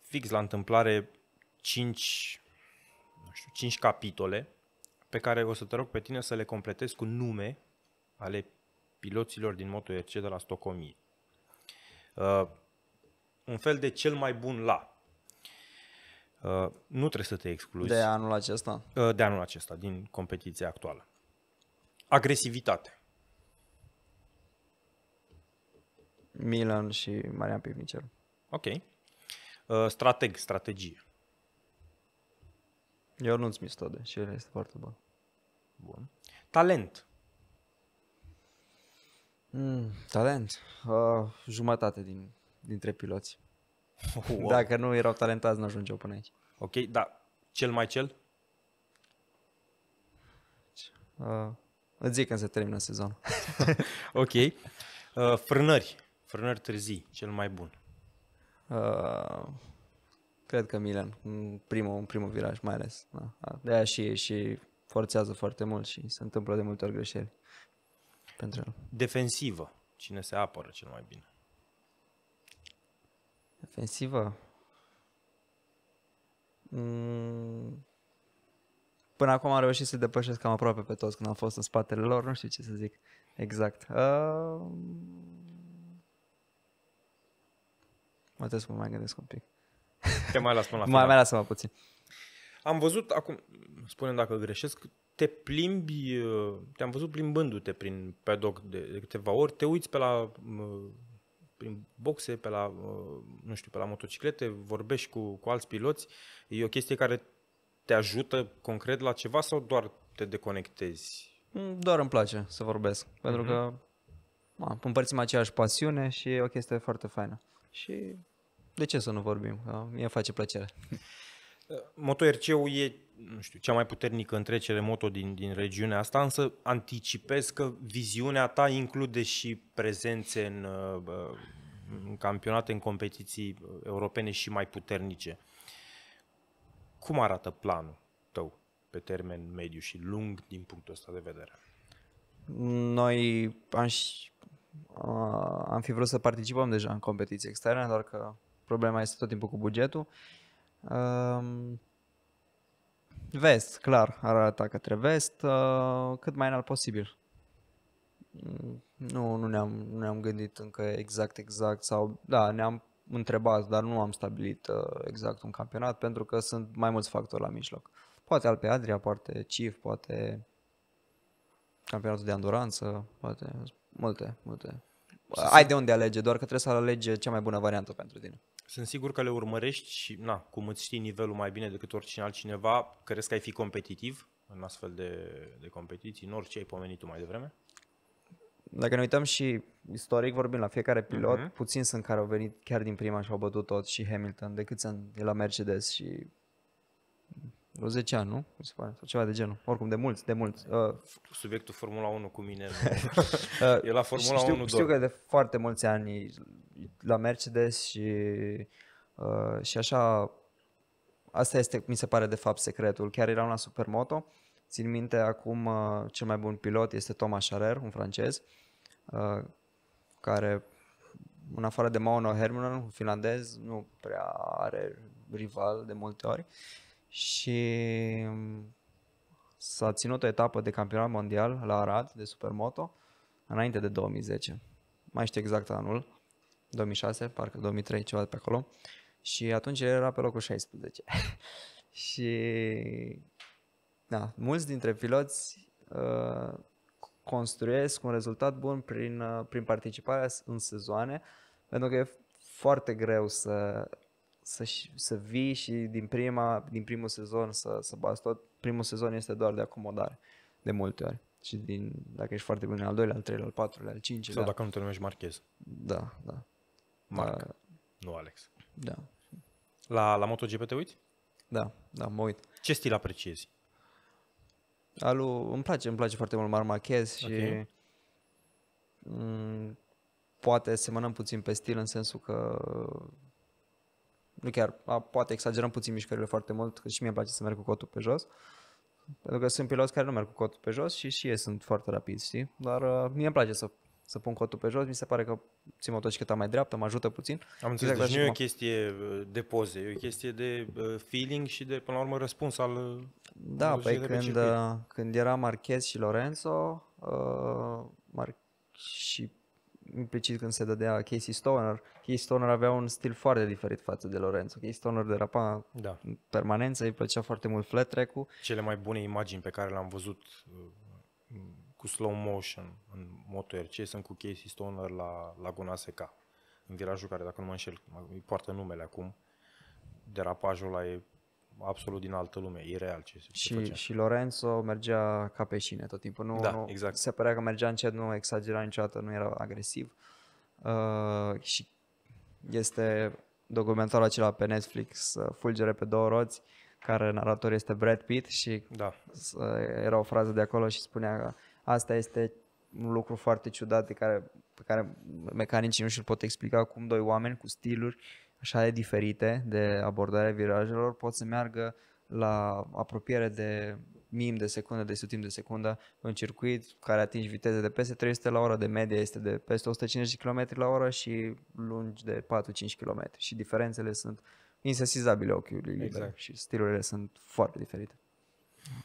fix la întâmplare 5, nu știu, 5 capitole pe care o să te rog pe tine să le completezi cu nume ale piloților din MotoRC de la Stocomie. Uh, un fel de cel mai bun la. Uh, nu trebuie să te excluzi. De anul acesta? Uh, de anul acesta, din competiția actuală. Agresivitate. Milan și Marian Pivnicer Ok. Uh, strateg, strategie. Eu nu-ți de și el este foarte bun. Bun. Talent. Mm, talent. Uh, jumătate din, dintre piloți. Wow. Dacă nu erau talentați, nu ajungeau până aici. Ok, da. Cel mai cel? Uh, îți zic când se termină sezonul. ok. Uh, frânări. Frânări târzii, cel mai bun. Uh, cred că Milan, în primul, în primul viraj mai ales. Da. De aia și, și forțează foarte mult și se întâmplă de multe ori greșeli pentru el. Defensivă. Cine se apără cel mai bine? Ofensivă? Mm. Până acum am reușit să depășesc cam aproape pe toți când am fost în spatele lor, nu știu ce să zic exact. Uh... Mă trebuie să mă mai gândesc un pic. Te mai las până la final. Mai lasă-mă puțin. Am văzut acum, spunem dacă greșesc, te plimbi, te-am văzut plimbându-te prin paddock de, de câteva ori, te uiți pe la prin boxe, pe la, uh, nu știu, pe la motociclete, vorbești cu, cu alți piloți, e o chestie care te ajută concret la ceva sau doar te deconectezi? Mm, doar îmi place să vorbesc, mm-hmm. pentru mhm. că ma, împărțim aceeași pasiune și e o chestie foarte faină. Și de ce să nu vorbim? mie face plăcere. Moto rc e nu știu, cea mai puternică întrecere moto din, din regiunea asta, însă anticipez că viziunea ta include și prezențe în, uh, uh, în campionate, în competiții europene și mai puternice. Cum arată planul tău pe termen mediu și lung din punctul ăsta de vedere? Noi am, am fi vrut să participăm deja în competiții externe, doar că problema este tot timpul cu bugetul. Uh, Um, vest, clar, ar arăta către vest, uh, cât mai înalt posibil. Nu, nu ne-am, nu ne-am gândit încă exact, exact sau, da, ne-am întrebat, dar nu am stabilit uh, exact un campionat pentru că sunt mai mulți factori la mijloc. Poate al pe Adria, poate CIF, poate campionatul de anduranță, poate multe, multe. Ai de unde alege, doar că trebuie să alege cea mai bună variantă pentru tine. Sunt sigur că le urmărești și, na, cum îți știi nivelul mai bine decât oricine altcineva, crezi că ai fi competitiv în astfel de, de competiții, în orice ai pomenit tu mai devreme? Dacă ne uităm și istoric vorbim la fiecare mhm. pilot, uh-huh. puțin sunt care au venit chiar din prima și au bătut tot și Hamilton, decât sunt la Mercedes și vreo 10 ani, nu? Mi se pare, sau ceva de genul. Oricum, de mulți, de mulți. Uh, Subiectul Formula 1 cu mine. e la Formula știu, 1 Știu că de foarte mulți ani la Mercedes și, uh, și așa, asta este, mi se pare, de fapt, secretul. Chiar eram la Supermoto, țin minte acum uh, cel mai bun pilot este Thomas Charer, un francez, uh, care în afară de Mauno Hermann, un finlandez, nu prea are rival de multe ori. Uh, și mm, s-a ținut o etapă de campionat mondial la Arad de supermoto înainte de 2010. Mai știu exact anul, 2006, parcă 2003, ceva pe acolo. Și atunci el era pe locul 16. și da, mulți dintre piloți uh, construiesc un rezultat bun prin, uh, prin participarea în sezoane, pentru că e foarte greu să să, să vii și din, prima, din primul sezon să, să bați tot, primul sezon este doar de acomodare, de multe ori. Și din, dacă ești foarte bun în al doilea, al treilea, al patrulea, al cincilea. Sau dacă nu te numești marchez. Da, da. Marc. da. Nu Alex. Da. La, la MotoGP te uiți? Da, da, mă uit. Ce stil apreciezi? Alu, îmi place, îmi place foarte mult Mar Marquez și okay. m- mm, poate semănăm puțin pe stil în sensul că nu chiar, a, poate exagerăm puțin mișcările foarte mult, că și mie îmi place să merg cu cotul pe jos. Pentru că sunt piloți care nu merg cu cotul pe jos și și ei sunt foarte rapizi, știi? Dar uh, mie îmi place să, să pun cotul pe jos, mi se pare că țin motocicleta mai dreaptă, mă ajută puțin. Am înțeles, exact deci nu e o chestie uh, de poze, e o chestie de uh, feeling și de, până la urmă, răspuns al... Da, uh, păi când, când era Marquez și Lorenzo, uh, Mar- și implicit când se dădea Casey Stoner, Casey Stoner avea un stil foarte diferit față de Lorenzo. Casey Stoner rapa da. în permanență, îi plăcea foarte mult flat track-ul. Cele mai bune imagini pe care le-am văzut uh, cu slow motion în RC sunt cu Casey Stoner la Laguna Seca, în virajul care, dacă nu mă înșel, îi poartă numele acum. Derapajul ăla e absolut din altă lume, ireal ce se și, făcea. Și Lorenzo mergea ca pe șine tot timpul, nu, da, nu exact. se părea că mergea încet, nu exagera niciodată, nu era agresiv. Uh, și este documentarul acela pe Netflix, uh, Fulgere pe două roți, care narator este Brad Pitt și da. Uh, era o frază de acolo și spunea că asta este un lucru foarte ciudat de care, pe care mecanicii nu și-l pot explica cum doi oameni cu stiluri uh, așa de diferite de abordarea virajelor pot să meargă la apropiere de mim de secundă, de sutim de secundă în circuit care atinge viteze de peste 300 la oră, de media este de peste 150 km la oră și lungi de 4-5 km și diferențele sunt insesizabile ochiului liber exact. și stilurile sunt foarte diferite.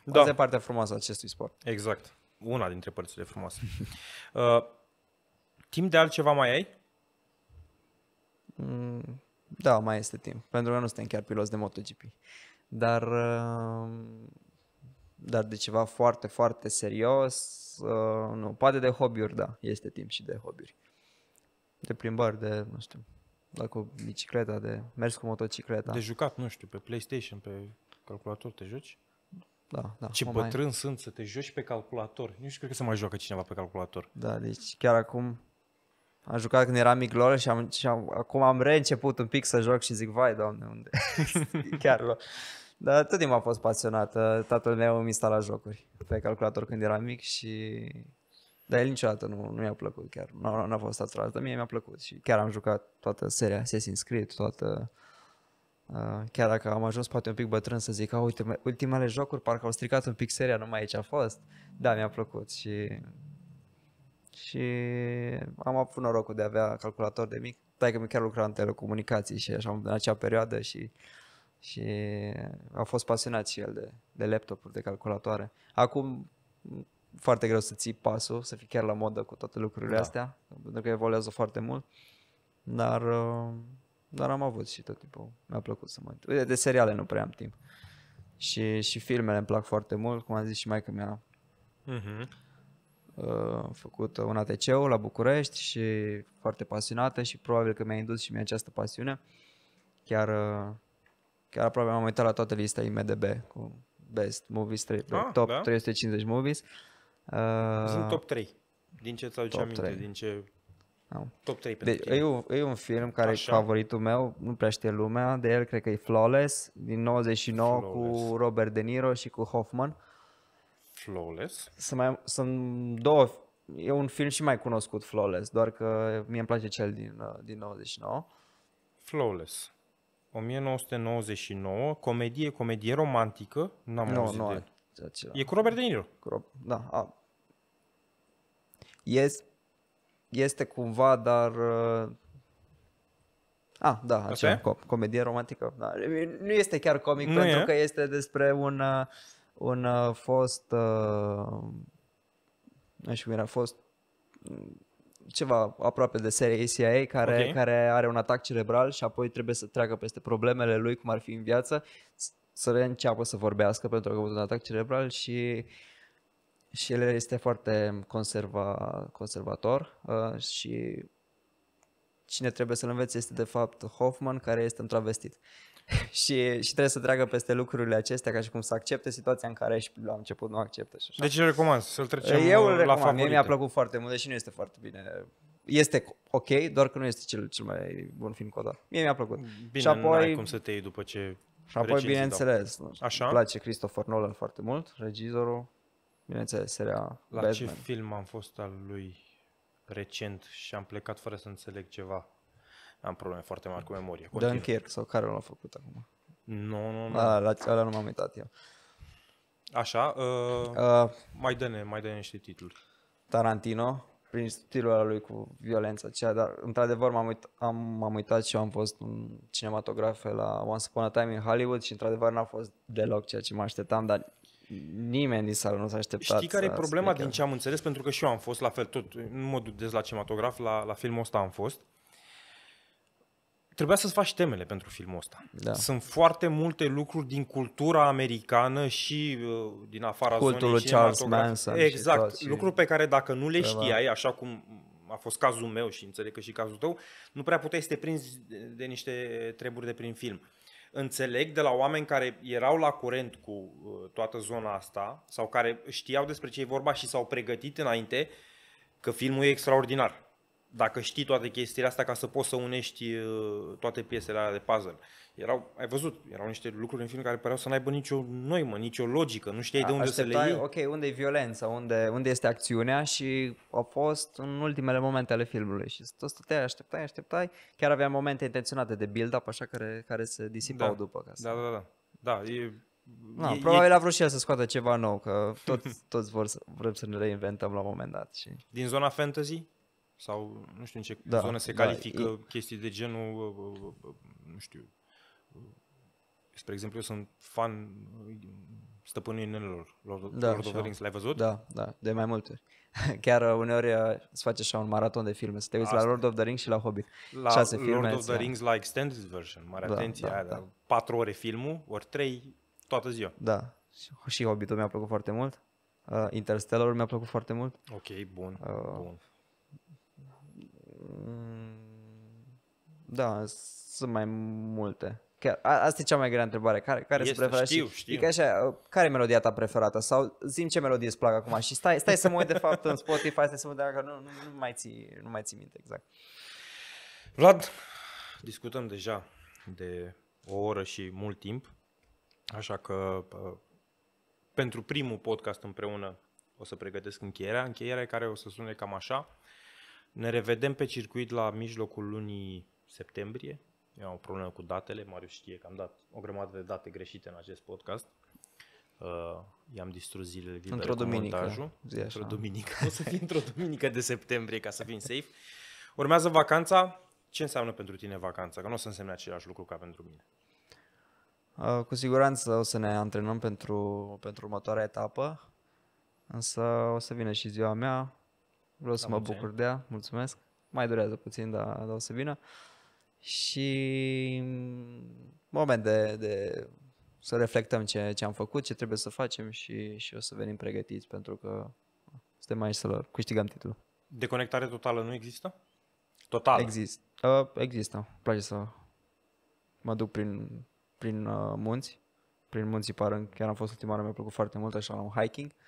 Da. Asta e partea frumoasă a acestui sport. Exact. Una dintre părțile frumoase. uh, timp de altceva mai ai? Mm. Da, mai este timp, pentru că nu suntem chiar piloți de MotoGP. Dar, uh, dar de ceva foarte, foarte serios, uh, nu. Poate de hobby-uri, da, este timp și de hobby-uri. De plimbări, de, nu știu, da, cu bicicleta, de mers cu motocicleta. De jucat, nu știu, pe PlayStation, pe calculator te joci? Da, da. Ce bătrân mai... sunt să te joci pe calculator. Nu știu, cred că se mai joacă cineva pe calculator. Da, deci chiar acum am jucat când eram mic lor și, am, și am, acum am reînceput un pic să joc și zic, vai, doamne, unde? Chiar lor. Dar tot timpul a fost pasionat. Uh, tatăl meu îmi instala jocuri pe calculator când eram mic și... Dar el niciodată nu, nu mi-a plăcut chiar. Nu, nu a fost atras, dar mie mi-a plăcut și chiar am jucat toată seria Assassin's Creed, toată... Uh, chiar dacă am ajuns poate un pic bătrân să zic, uite, ultimele jocuri parcă au stricat un pic seria, numai aici a fost. Da, mi-a plăcut și și am avut norocul de a avea calculator de mic. Tai că mi-e chiar lucra în telecomunicații și așa în acea perioadă și, și a fost pasionat și el de, de laptopuri, de calculatoare. Acum foarte greu să ții pasul, să fii chiar la modă cu toate lucrurile da. astea, pentru că evoluează foarte mult. Dar, uh, dar am avut și tot timpul. Mi-a plăcut să mă uit. Uite, de seriale nu prea am timp. Și, și filmele îmi plac foarte mult, cum am zis și mai că mea. Uh-huh am uh, făcut un atc la București și foarte pasionată și probabil că mi-a indus și mie această pasiune. Chiar, uh, chiar aproape m-am uitat la toată lista IMDB cu Best Movies, 3, ah, top da? 350 Movies. Uh, Sunt top 3, din ce ți-aduce aminte, 3. din ce... No. Top 3 deci, pentru deci, e, un, e un film care Așa. e favoritul meu, nu prea știe lumea, de el cred că e Flawless, din 99 Flawless. cu Robert De Niro și cu Hoffman. Uh, Flawless. Sunt, mai, sunt două, e un film și mai cunoscut, Flawless, doar că mie îmi place cel din, uh, din 99. Flawless. 1999, comedie, comedie romantică, n-am no, auzit nu, de acela. E cu Robert De Niro. Cu Rob... Da. A. Este, este cumva, dar... Uh, a, da, acea com- comedie romantică. Da. Nu este chiar comic nu pentru e? că este despre un... Uh, un uh, fost, uh, nu știu cum era, fost mm, ceva aproape de serie ACIA care, okay. care are un atac cerebral și apoi trebuie să treacă peste problemele lui, cum ar fi în viață, să reînceapă să vorbească pentru că a avut un atac cerebral și și el este foarte conserva, conservator uh, și cine trebuie să-l învețe este de fapt Hoffman care este întravestit. Uh, și, și trebuie să treacă peste lucrurile acestea ca și cum să accepte situația în care și la început nu acceptă și așa. Deci îl recomand să-l trecem Eu îl uh, recomand, la favorite. mie mi-a plăcut foarte mult, deși nu este foarte bine. Este ok, doar că nu este cel, cel mai bun film cu Mie mi-a plăcut. Bine, și apoi, cum să te iei după ce Și apoi, da. bineînțeles, Așa? îmi place Christopher Nolan foarte mult, regizorul. Bineînțeles, seria La Batman. ce film am fost al lui recent și am plecat fără să înțeleg ceva? am probleme foarte mari cu memoria. Dunkirk sau care l-a făcut acum? Nu, nu, nu. Ah, la, nu m-am uitat eu. Așa, uh, uh, mai dă-ne, mai dă niște titluri. Tarantino, prin stilul ăla lui cu violența aceea, dar într-adevăr m-am, uit, am, m-am uitat și eu am fost un cinematograf la Once Upon a Time in Hollywood și într-adevăr n-a fost deloc ceea ce mă așteptam, dar nimeni din sală nu s-a așteptat. Știi care e problema din ce am înțeles? Pentru că și eu am fost la fel, tot, nu mă duc des la cinematograf, la, la filmul ăsta am fost Trebuia să-ți faci temele pentru filmul ăsta. Da. Sunt foarte multe lucruri din cultura americană și uh, din afara Cultul zonei Charles Manson. Exact. Și lucruri pe care dacă nu le Preva. Da, da. știai, așa cum a fost cazul meu și înțeleg că și cazul tău, nu prea puteai să te prinzi de niște treburi de prin film. Înțeleg de la oameni care erau la curent cu uh, toată zona asta sau care știau despre ce e vorba și s-au pregătit înainte că filmul e extraordinar dacă știi toate chestiile astea ca să poți să unești uh, toate piesele alea de puzzle. Erau, ai văzut, erau niște lucruri în film care păreau să n-aibă nicio noimă, nicio logică, nu știai da, de unde să le iei. Ok, unde e violența, unde, unde este acțiunea și a fost în ultimele momente ale filmului și tot stăteai, așteptai, așteptai. Chiar aveam momente intenționate de build-up așa care, care se disipau da, după. Ca să... Da, da, da. Da, e, Na, e, probabil e... a vrut și el să scoată ceva nou, că toți, toți vor să, vrem să ne reinventăm la un moment dat. Și... Din zona fantasy, sau nu știu în ce da, zonă se da, califică da, e... chestii de genul, uh, uh, uh, nu știu, spre exemplu, eu sunt fan stăpânii inelor, Lord, da, Lord of the Rings, l-ai văzut? Da, da, de mai multe ori. Chiar uneori îți face așa un maraton de filme, să te uiți Asta. la Lord of the Rings și la Hobbit. La Șase Lord filme, Lord of the Rings la extended version, mare da, atenție, da, aia, da. patru ore filmul, ori trei toată ziua. Da, și Hobbitul mi-a plăcut foarte mult. Uh, Interstellar mi-a plăcut foarte mult. Ok, bun, uh, bun. Mm, da, sunt mai multe. Chiar, asta e cea mai grea întrebare. Care, care este, prefera știu, știu. E ca așa, uh, care e melodia ta preferată? Sau zim ce melodie îți plac acum și stai, stai să mă uit de fapt în Spotify, stai să mă uit dacă nu, nu, nu, mai ții, nu mai ții minte exact. Vlad, discutăm deja de o oră și mult timp, așa că uh, pentru primul podcast împreună o să pregătesc încheierea. Încheierea care o să sune cam așa. Ne revedem pe circuit la mijlocul lunii septembrie. Eu am o problemă cu datele, Marius știe că am dat o grămadă de date greșite în acest podcast. Uh, i-am distrus zilele vibere într-o duminică, într-o duminică. O să fie într-o duminică de septembrie ca să fim safe. Urmează vacanța. Ce înseamnă pentru tine vacanța? Că nu o să însemne același lucru ca pentru mine. Uh, cu siguranță o să ne antrenăm pentru, pentru următoarea etapă, însă o să vină și ziua mea, Vreau să mă bucur de ea, mulțumesc. Mai durează puțin, dar, dar o să vină. Și mm, moment de, de să reflectăm ce, ce am făcut, ce trebuie să facem și, și o să venim pregătiți pentru că suntem aici să câștigăm titlul. Deconectare totală nu există? Total. Exist, uh, există. Îmi place să mă duc prin, prin uh, munți. Prin munții Parâng. Chiar am fost ultima oară, mi-a plăcut foarte mult, așa, la un hiking. Uh,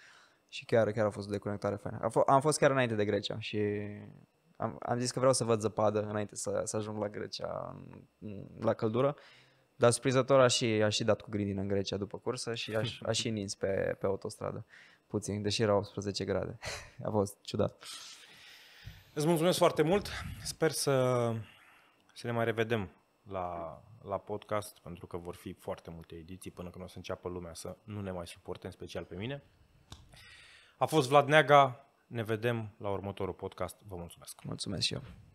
și chiar, chiar a fost o deconectare faină. Am fost chiar înainte de Grecia și am, am zis că vreau să văd zăpadă înainte să, să ajung la Grecia, la căldură. Dar surprizător a și, a și dat cu grindină în Grecia după cursă și a, a și nins pe, pe autostradă puțin, deși era 18 grade. A fost ciudat. Îți mulțumesc foarte mult. Sper să, să ne mai revedem la, la podcast, pentru că vor fi foarte multe ediții până când o să înceapă lumea să nu ne mai suporte, în special pe mine. A fost Vlad Neaga, ne vedem la următorul podcast. Vă mulțumesc! Mulțumesc și eu!